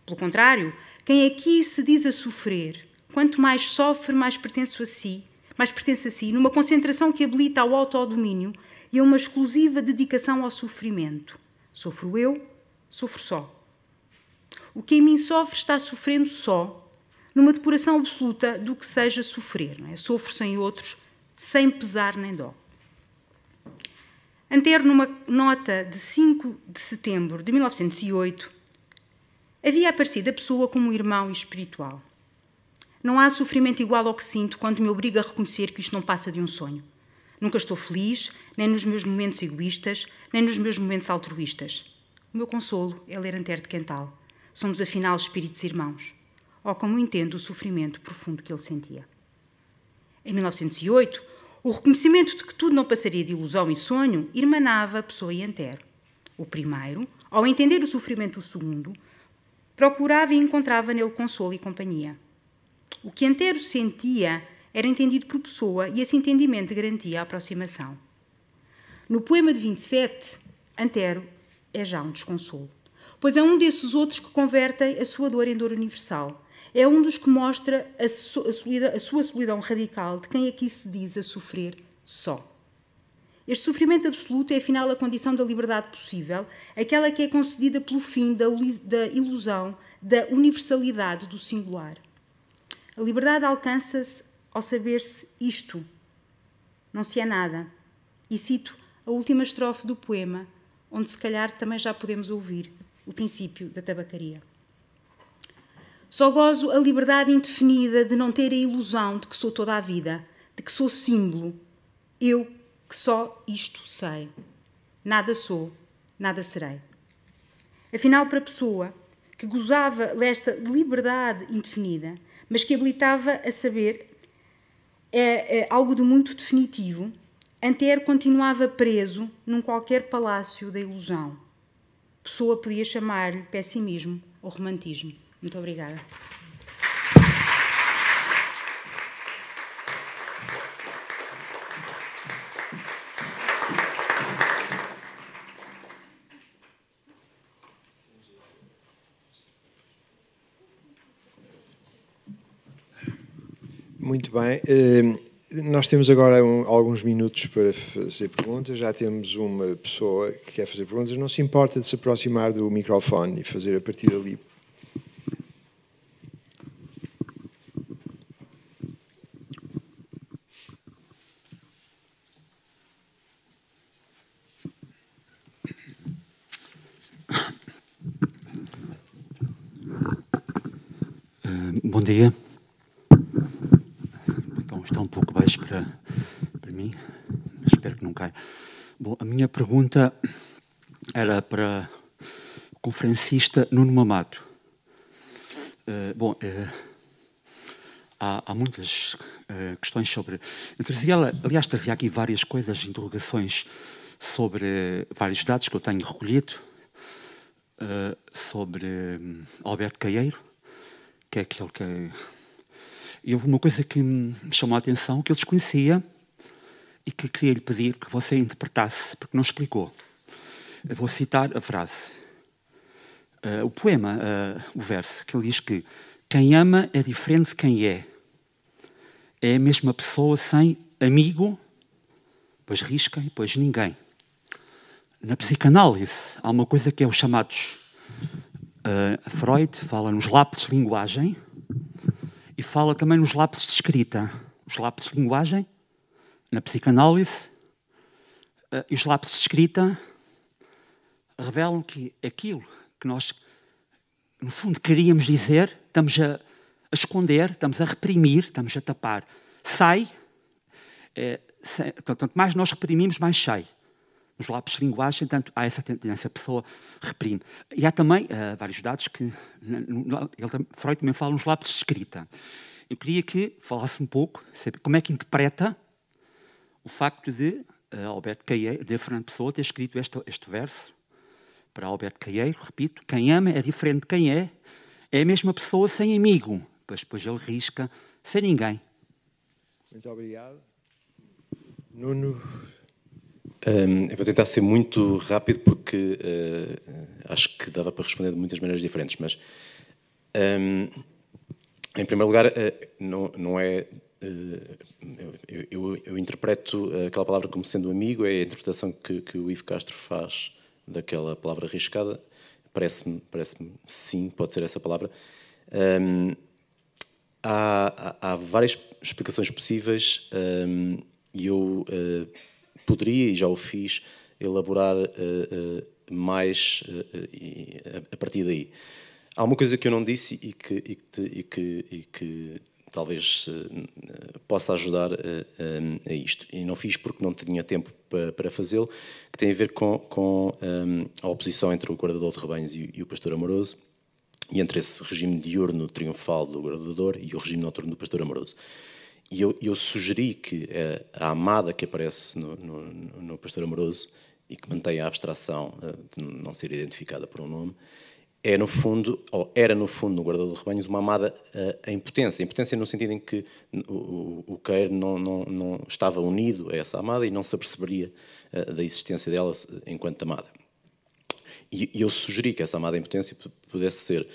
Pelo contrário, quem aqui se diz a sofrer, quanto mais sofre, mais pertence a si, mais pertence a si, numa concentração que habilita ao autodomínio e a uma exclusiva dedicação ao sofrimento. Sofro eu, sofro só. O que em mim sofre está sofrendo só, numa depuração absoluta do que seja sofrer. É? Sofro sem outros, sem pesar nem dó. Anter, numa nota de 5 de setembro de 1908, havia aparecido a pessoa como irmão espiritual. Não há sofrimento igual ao que sinto quando me obriga a reconhecer que isto não passa de um sonho. Nunca estou feliz, nem nos meus momentos egoístas, nem nos meus momentos altruístas. O meu consolo é ler Anter de Quental. Somos, afinal, espíritos irmãos. Ou como entendo o sofrimento profundo que ele sentia. Em 1908, o reconhecimento de que tudo não passaria de ilusão e sonho irmanava Pessoa e Antero. O primeiro, ao entender o sofrimento do segundo, procurava e encontrava nele consolo e companhia. O que Antero sentia era entendido por Pessoa e esse entendimento garantia a aproximação. No poema de 27, Antero é já um desconsolo, pois é um desses outros que convertem a sua dor em dor universal é um dos que mostra a, a, a sua solidão radical de quem aqui se diz a sofrer só. Este sofrimento absoluto é afinal a condição da liberdade possível, aquela que é concedida pelo fim da, da ilusão da universalidade do singular. A liberdade alcança-se ao saber-se isto. Não se é nada. E cito a última estrofe do poema, onde se calhar também já podemos ouvir o princípio da tabacaria. Só gozo a liberdade indefinida de não ter a ilusão de que sou toda a vida, de que sou símbolo. Eu que só isto sei. Nada sou, nada serei. Afinal, para a pessoa que gozava desta liberdade indefinida, mas que habilitava a saber é, é algo de muito definitivo, Antero continuava preso num qualquer palácio da ilusão. Pessoa podia chamar-lhe pessimismo ou romantismo. Muito obrigada. Muito bem. Ehm, nós temos agora alguns minutos para fazer perguntas. Já temos uma pessoa que quer fazer perguntas. Não se importa de se aproximar do microfone e fazer a partir dali dia. Então, está um pouco baixo para, para mim, mas espero que não caia. Bom, a minha pergunta era para o conferencista Nuno Mamato. Uh, bom, uh, há, há, muitas uh, questões sobre. Eu trazia, aliás, trazia aqui várias coisas, interrogações sobre vários dados que eu tenho recolhido sobre hum, Alberto Caieiro que é aquele que. É- e houve uma coisa que me chamou a atenção, que eu desconhecia e que queria lhe pedir que você interpretasse, porque não explicou. Eu vou citar a frase. Uh, o poema, uh, o verso, que ele diz que quem ama é diferente de quem é. É a mesma pessoa sem amigo, pois risca e pois ninguém. Na psicanálise há uma coisa que é os chamados Uh, Freud fala nos lapsos de linguagem e fala também nos lapsos de escrita. Os lapsos de linguagem, na psicanálise, uh, e os lápis de escrita revelam que aquilo que nós, no fundo, queríamos dizer, estamos a, a esconder, estamos a reprimir, estamos a tapar. Sai, é, eh, sai, então, quanto mais nós reprimimos, mais sai nos lápis de linguagem, tanto há essa tendência, a pessoa reprime. E há também uh, vários dados que ele, Freud também fala nos lápis de escrita. Eu queria que falasse um pouco sabe, como é que interpreta o facto de uh, eh, Alberto Caieiro, de Fernando Pessoa, ter escrito este, este verso para Alberto Caieiro, repito, quem ama é diferente de quem é, é a mesma pessoa sem amigo, pois depois ele risca sem ninguém. Muito obrigado. Nuno um, eu vou tentar ser muito rápido porque uh, acho que dava para responder de muitas maneiras diferentes, mas um, em primeiro lugar, uh, não, não, é. Uh, eu, eu, eu, interpreto aquela palavra como sendo amigo, é a interpretação que, que o Ivo Castro faz daquela palavra arriscada. Parece-me, parece-me sim, pode ser essa palavra. Um, há, há, há, várias explicações possíveis e eu poderia, e já o fiz, elaborar eh, eh, mais eh, a partir daí. Há uma coisa que eu não disse e que, e que, e que, e que talvez possa ajudar a, a isto. E não fiz porque não tinha tempo para, para fazê-lo, que tem a ver com, com a oposição entre o guardador de rebanhos e o pastor amoroso e entre esse regime diurno triunfal do guardador e o regime noturno do pastor amoroso. E eu, eu sugeri que eh, a, amada que aparece no, no, no, Pastor Amoroso e que mantém a abstração eh, de não ser identificada por um nome, é no fundo, ou era no fundo, no guardador de rebanhos, uma amada uh, em potência. Em potência no sentido em que o, o, o Cair não, não, não, estava unido a essa amada e não se aperceberia uh, da existência dela enquanto amada. E, e, eu sugeri que essa amada em potência pudesse ser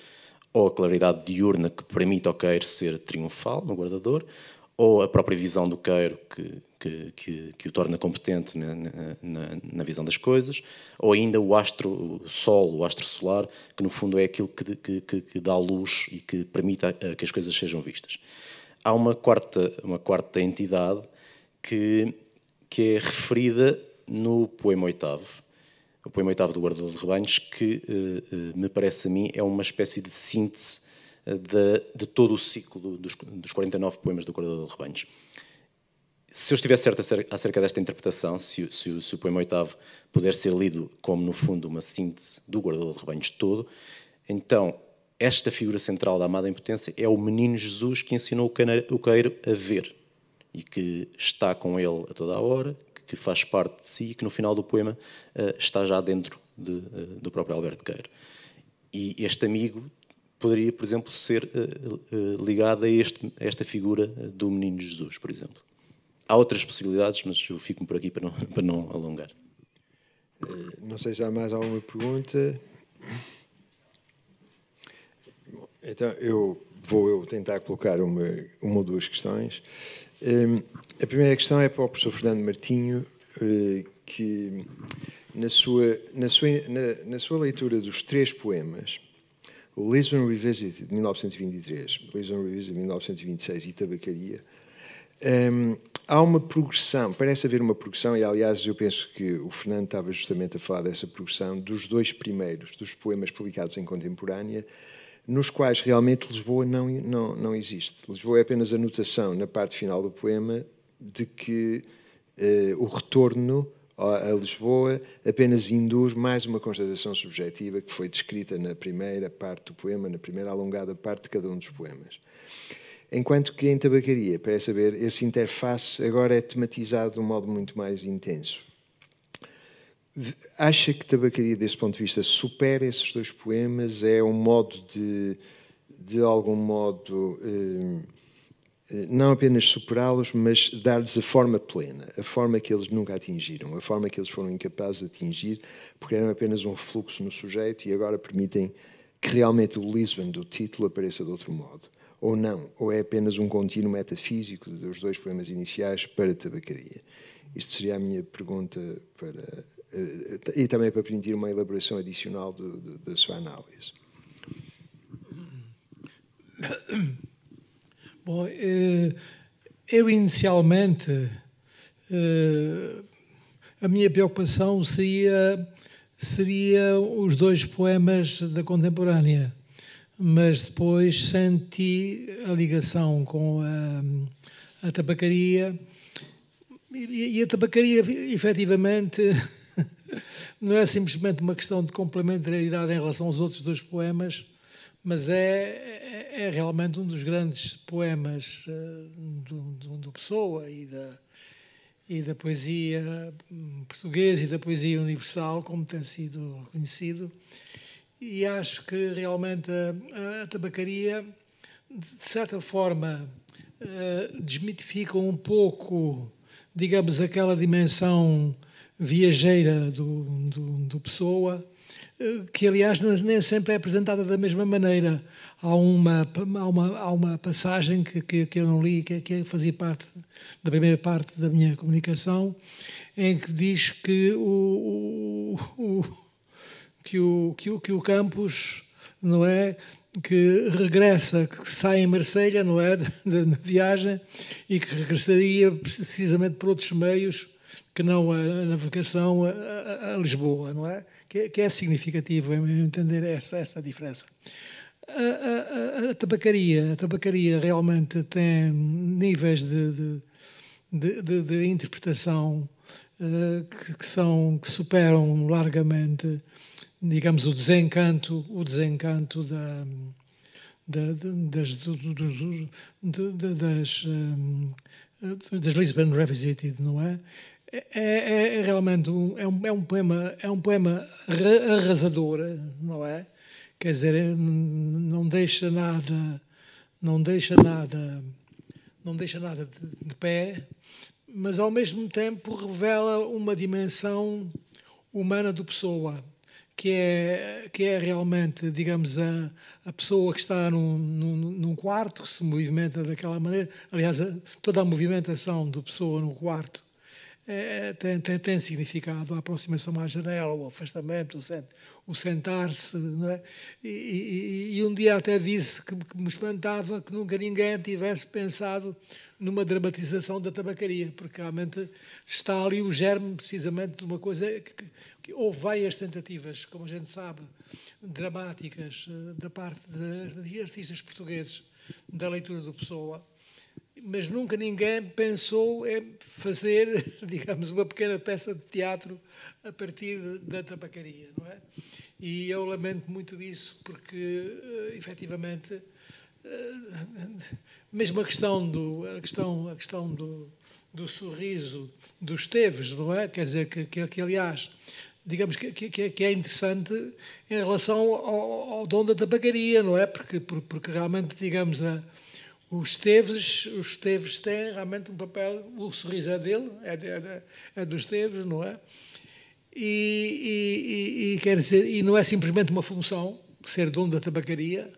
ou a claridade diurna que permite ao Cair ser triunfal no guardador, ou a própria visão do queiro que, que, que, que o torna competente na, na, na, visão das coisas, ou ainda o astro o sol, o astro solar, que no fundo é aquilo que, que dá luz e que permite a, a que as coisas sejam vistas. Há uma quarta, uma quarta entidade que, que é referida no poema oitavo, o poema oitavo do Guardador de Rebanhos, que eh, eh, me parece a mim é uma espécie de síntese de, de todo o ciclo dos, dos 49 poemas do Corredor de Rebanhos. Se eu estiver certo acerca desta interpretação, se, se, se o poema oitavo puder ser lido como, no fundo, uma síntese do guardador de rebanhos todo, então esta figura central da amada impotência é o menino Jesus que ensinou o Queiro a ver e que está com ele a toda a hora, que faz parte de si e que no final do poema eh, está já dentro de, eh, do próprio Alberto Queiro. E este amigo poderia, por exemplo, ser eh, eh, ligada a, este, a esta figura eh, do menino Jesus, por exemplo. Há outras possibilidades, mas eu fico por aqui para não, (laughs) para não alongar. Não sei se há mais alguma pergunta. então, eu vou eu tentar colocar uma, uma ou duas questões. Ehm, a primeira questão é para o professor Fernando Martinho, que na sua, na sua, na, na sua leitura dos três poemas, o Lisbon Revisited de 1923, Lisbon Revisited de 1926 e Tabacaria, um, há uma progressão, parece haver uma progressão, e aliás eu penso que o Fernando estava justamente a falar dessa progressão, dos dois primeiros, dos poemas publicados em contemporânea, nos quais realmente Lisboa não, não, não existe. Lisboa é apenas a notação na parte final do poema de que eh, o retorno a Lisboa apenas induz mais uma constatação subjetiva que foi descrita na primeira parte do poema, na primeira alongada parte de cada um dos poemas. Enquanto que em tabacaria, parece haver esse interface agora é tematizado de um modo muito mais intenso. Acha que tabacaria, desse ponto de vista, supera esses dois poemas? É um modo de, de algum modo, eh, eh, não apenas superá-los, mas dar-lhes a forma plena, a forma que eles nunca atingiram, a forma que eles foram incapazes de atingir, porque eram apenas um refluxo no sujeito e agora permitem que realmente o Lisbon do título apareça de outro modo. Ou não, ou é apenas um contínuo metafísico dos dois poemas iniciais para a tabacaria. Isto seria a minha pergunta para. Eh, e também para permitir uma elaboração adicional do, do, da sua análise. (coughs) Bom, eh, eu inicialmente eh, a minha preocupação seria seria os dois poemas da contemporânea, mas depois senti a ligação com a, a tabacaria e, e a tabacaria efetivamente (laughs) não é simplesmente uma questão de complementaridade em relação aos outros dois poemas mas é, é, é realmente um dos grandes poemas eh, do, do, do Pessoa e da, e da poesia portuguesa e da poesia universal, como tem sido reconhecido. E acho que realmente a, a tabacaria, de certa forma, eh, desmitifica um pouco, digamos, aquela dimensão viajeira do, do, do Pessoa que aliás nem sempre é apresentada da mesma maneira. Há uma, há uma, há uma passagem que, que, que eu não li, que, que fazia parte da primeira parte da minha comunicação, em que diz que o, o, o que, o, que, o, que o campus, não é? que regressa, que sai em Marselha, não é? Na (laughs) viagem, e que regressaria precisamente por outros meios que não a, navegação a, a, a Lisboa, não é? que, que é significativo, é meu entender, essa, essa diferença. A, a, a, tabacaria, a tabacaria realmente tem níveis de, de, de, de interpretação uh, que, que, são, que superam largamente, digamos, o desencanto, o desencanto da, da, das, do, do, do, das, um, eh, das Lisbon Revisited, não é? É, é, é, é realmente um, é um, é um poema, é um poema arrasador, não é? Quer dizer, é, não deixa nada, não deixa nada, não deixa nada de, de pé, mas ao mesmo tempo revela uma dimensão humana do pessoa que é, que é realmente, digamos, a, a pessoa que está num, num, num, quarto, que se movimenta daquela maneira. Aliás, toda a movimentação do pessoa no quarto é, tem, tem, tem, significado a aproximação à janela, o afastamento, o, sentar-se. É? E, e, e, um dia até disse que, que, me espantava que nunca ninguém tivesse pensado numa dramatização da tabacaria, porque realmente está ali o germe precisamente de uma coisa que, que houve várias tentativas, como a gente sabe, dramáticas eh, da parte de, de artistas portugueses da leitura do Pessoa mas nunca ninguém pensou em fazer, (laughs) digamos, uma pequena peça de teatro a partir da tabacaria, não é? E eu lamento muito isso, porque, eh, efetivamente, eh, mesmo a questão do, a questão, a questão do, do sorriso dos Teves, não é? Quer dizer, que, que, que aliás, digamos que, que, que, é, é interessante em relação ao, ao dom da tabacaria, não é? Porque, porque realmente, digamos, a o Esteves, o Esteves tem realmente um papel, o sorriso é dele, é, de, é, de, é do Esteves, não é? E, e, e, quer dizer, e não é simplesmente uma função ser dono da tabacaria,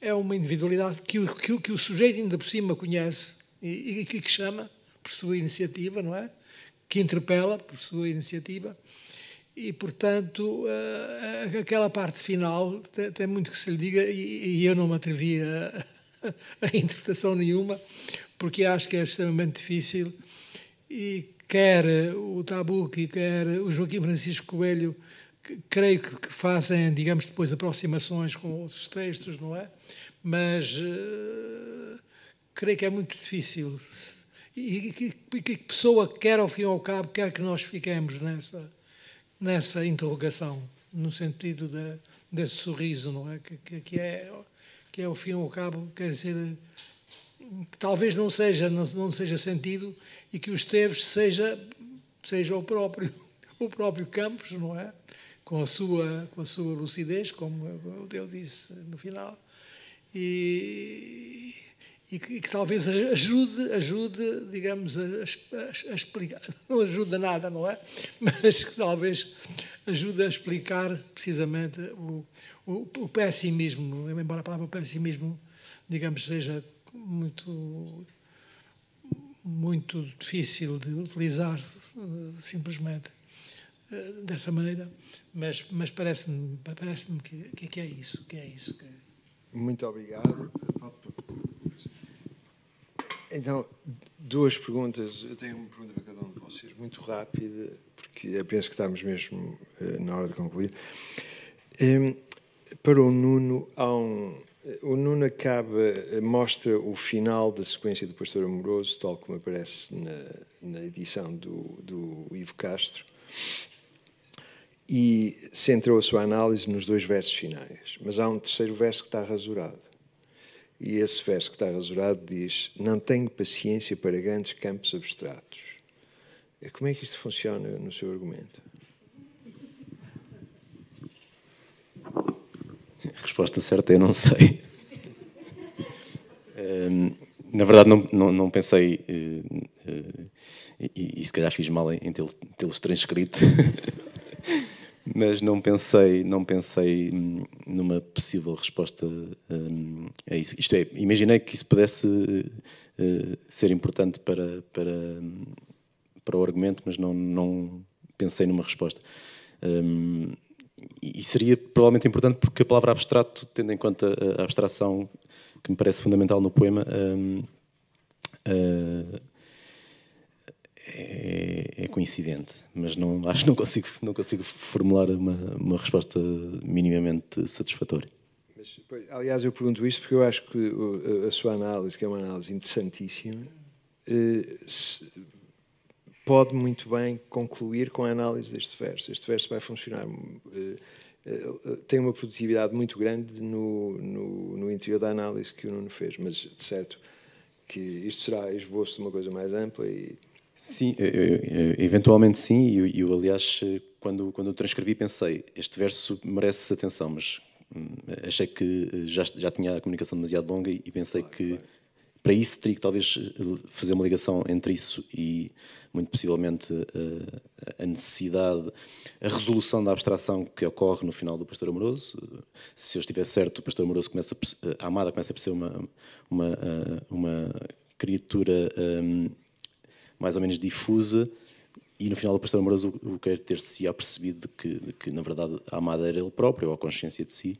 é uma individualidade que, o, que, que o sujeito ainda por cima conhece e, e, que chama por sua iniciativa, não é? Que interpela por sua iniciativa e, portanto, eh, aquela parte final tem, muito que se lhe diga e, eu não me atrevia. a a (laughs) interpretação nenhuma, porque acho que é extremamente difícil e quer eh, o Tabucchi, quer o Joaquim Francisco Coelho, que, creio que fazem, digamos, depois aproximações com outros textos, não é? Mas uh, creio que é muito difícil. E que, que pessoa quer, ao fim e ao cabo, quer que nós fiquemos nessa, nessa interrogação, no sentido de, desse sorriso, não é? Que, que, que é que é o fim ao cabo, quer dizer, que talvez não seja, não, não seja sentido e que o Esteves seja, seja o próprio, (laughs) o próprio Campos, não é? Com a sua, com a sua lucidez, como eu, eu disse no final. E, e que, que talvez ajude, ajude, digamos, a, a, a, explicar, (laughs) não ajuda nada, não é? Mas que talvez ajude a explicar precisamente o, o, o pessimismo, embora a palavra pessimismo, digamos, seja muito muito difícil de utilizar simplesmente eh, dessa maneira, mas, mas parece-me parece que, que, é isso, que é isso. Que... É muito obrigado. Então, duas perguntas. Eu tenho uma pergunta para cada um de vocês, muito rápida, porque eu penso que estamos mesmo eh, na hora de concluir. Para o Nuno, há um, eh, o Nuno acaba, eh, mostra o final da sequência do Pastor Amoroso, tal como aparece na, na edição do, do, Ivo Castro, e centrou a sua análise nos dois versos finais. Mas há um terceiro verso que está rasurado. E esse verso que está rasurado diz: Não tenho paciência para grandes campos abstratos. Como é que isto funciona no seu argumento? A resposta certa é não sei. Hum, na verdade, não, não, não pensei, e, eh, eh, e, e, se calhar fiz mal em tê-los transcrito mas não pensei, não pensei numa possível resposta um, a isso. Isto é, imaginei que isso pudesse uh, ser importante para, para, para o argumento, mas não, não pensei numa resposta. Um, e seria provavelmente importante porque a palavra abstrato, tendo em conta a, abstração que me parece fundamental no poema, uh, é, é, coincidente, mas não, acho que não consigo, não consigo formular uma, uma resposta minimamente satisfatória. Mas, pois, aliás, eu pergunto isto porque eu acho que a sua análise, que é uma análise interessantíssima, eh, pode muito bem concluir com a análise deste verso. Este verso vai funcionar eh, eh, tem uma produtividade muito grande no, no, no, interior da análise que o Nuno fez, mas de certo que isto será esboço de uma coisa mais ampla e Sim, eu, eu, eventualmente sim, e eu, eu, aliás, quando, quando eu transcrevi pensei, este verso merece atenção, mas hum, achei que eh, já, já tinha a comunicação demasiado longa e pensei claro, que claro. para isso teria que talvez eh, fazer uma ligação entre isso e muito possivelmente a, eh, a necessidade, a resolução da abstração que ocorre no final do Pastor Amoroso. Se eu estiver certo, o Pastor Amoroso começa a, a Amada começa a ser uma, uma, uma criatura... Hum, mais ou menos difusa, e no final o pastor amoroso o quer ter-se apercebido de que, de que, na verdade, a amada era ele próprio, ou a consciência de si,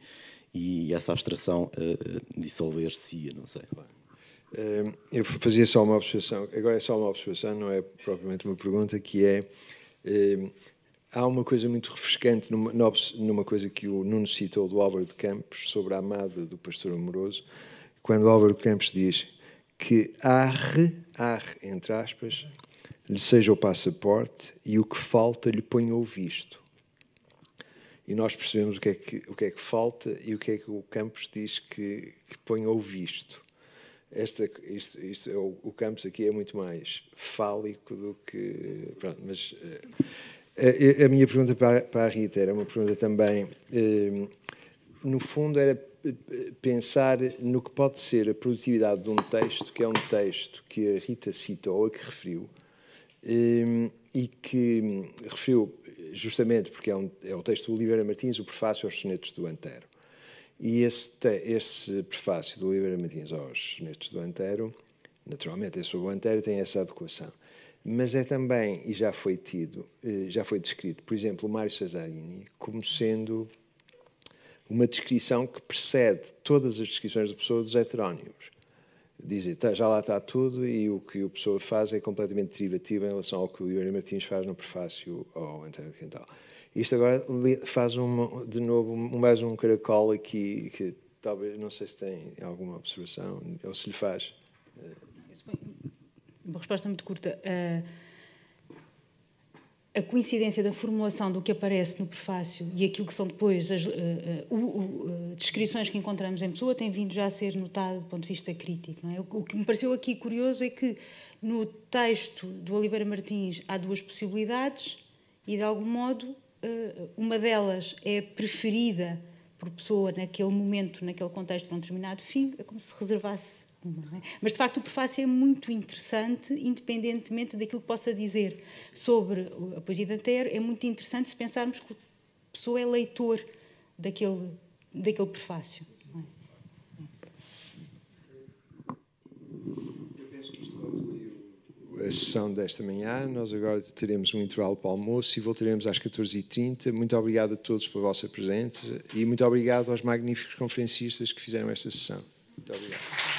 e essa abstração uh, eh, eh, dissolver-se, não sei. Eh, eu fazia só uma observação, agora é só uma observação, não é propriamente uma pergunta, que é, há uma coisa muito refrescante numa, numa coisa que o Nuno citou do Álvaro de Campos, sobre a amada do pastor amoroso, quando o Álvaro de Campos diz, que arre, arre, entre aspas, lhe seja o passaporte e o que falta lhe ponha o visto. E nós percebemos o que é que, o que, é que falta e o que é que o Campos diz que, que ponha o visto. Esta, isto, isto, é o, o Campos aqui é muito mais fálico do que. Pronto, mas a, eh, eh, a, minha pergunta para, para a Rita era uma pergunta também. Eh, no fundo, era pensar no que pode ser a produtividade de um texto, que é um texto que a Rita citou, a que referiu, ehm, e que referiu justamente porque é, um, é o texto do Oliveira Martins, o prefácio aos sonetos do Antero. E esse, esse prefácio do Oliveira Martins aos sonetos do Antero, naturalmente, sobre o Antero tem essa adequação. Mas é também, e já foi tido, eh, já foi descrito, por exemplo, Mário Cesarini como sendo uma descrição que precede todas as descrições da pessoa dos heterónimos. Dizem, tá, já lá está tudo e o que a pessoa faz é completamente derivativo em relação ao que o Yuri Martins faz no prefácio ao Antônio de Quintal. Isto agora faz uma, de novo mais um caracol aqui que talvez, não sei se tem alguma observação ou se lhe faz. Uma resposta muito curta. Uh a coincidência da formulação do que aparece no prefácio e aquilo que são depois as uh, uh, uh, descrições que encontramos em pessoa tem vindo já a ser notado do ponto de vista crítico. É? O, que me pareceu aqui curioso é que no texto do Oliveira Martins há duas possibilidades e, de algum modo, eh, uma delas é preferida por pessoa naquele momento, naquele contexto, para um determinado fim, é como se reservasse é? Mas, de facto, o prefácio é muito interessante, independentemente daquilo que possa dizer sobre a poesia de Antero, é muito interessante se pensarmos que a pessoa é leitor daquele, daquele prefácio. É? a sessão desta manhã. Nós agora teremos um intervalo para o almoço e voltaremos às 14h30. Muito obrigado a todos pela vossa presença e muito obrigado aos magníficos conferencistas que fizeram esta sessão. Muito obrigado.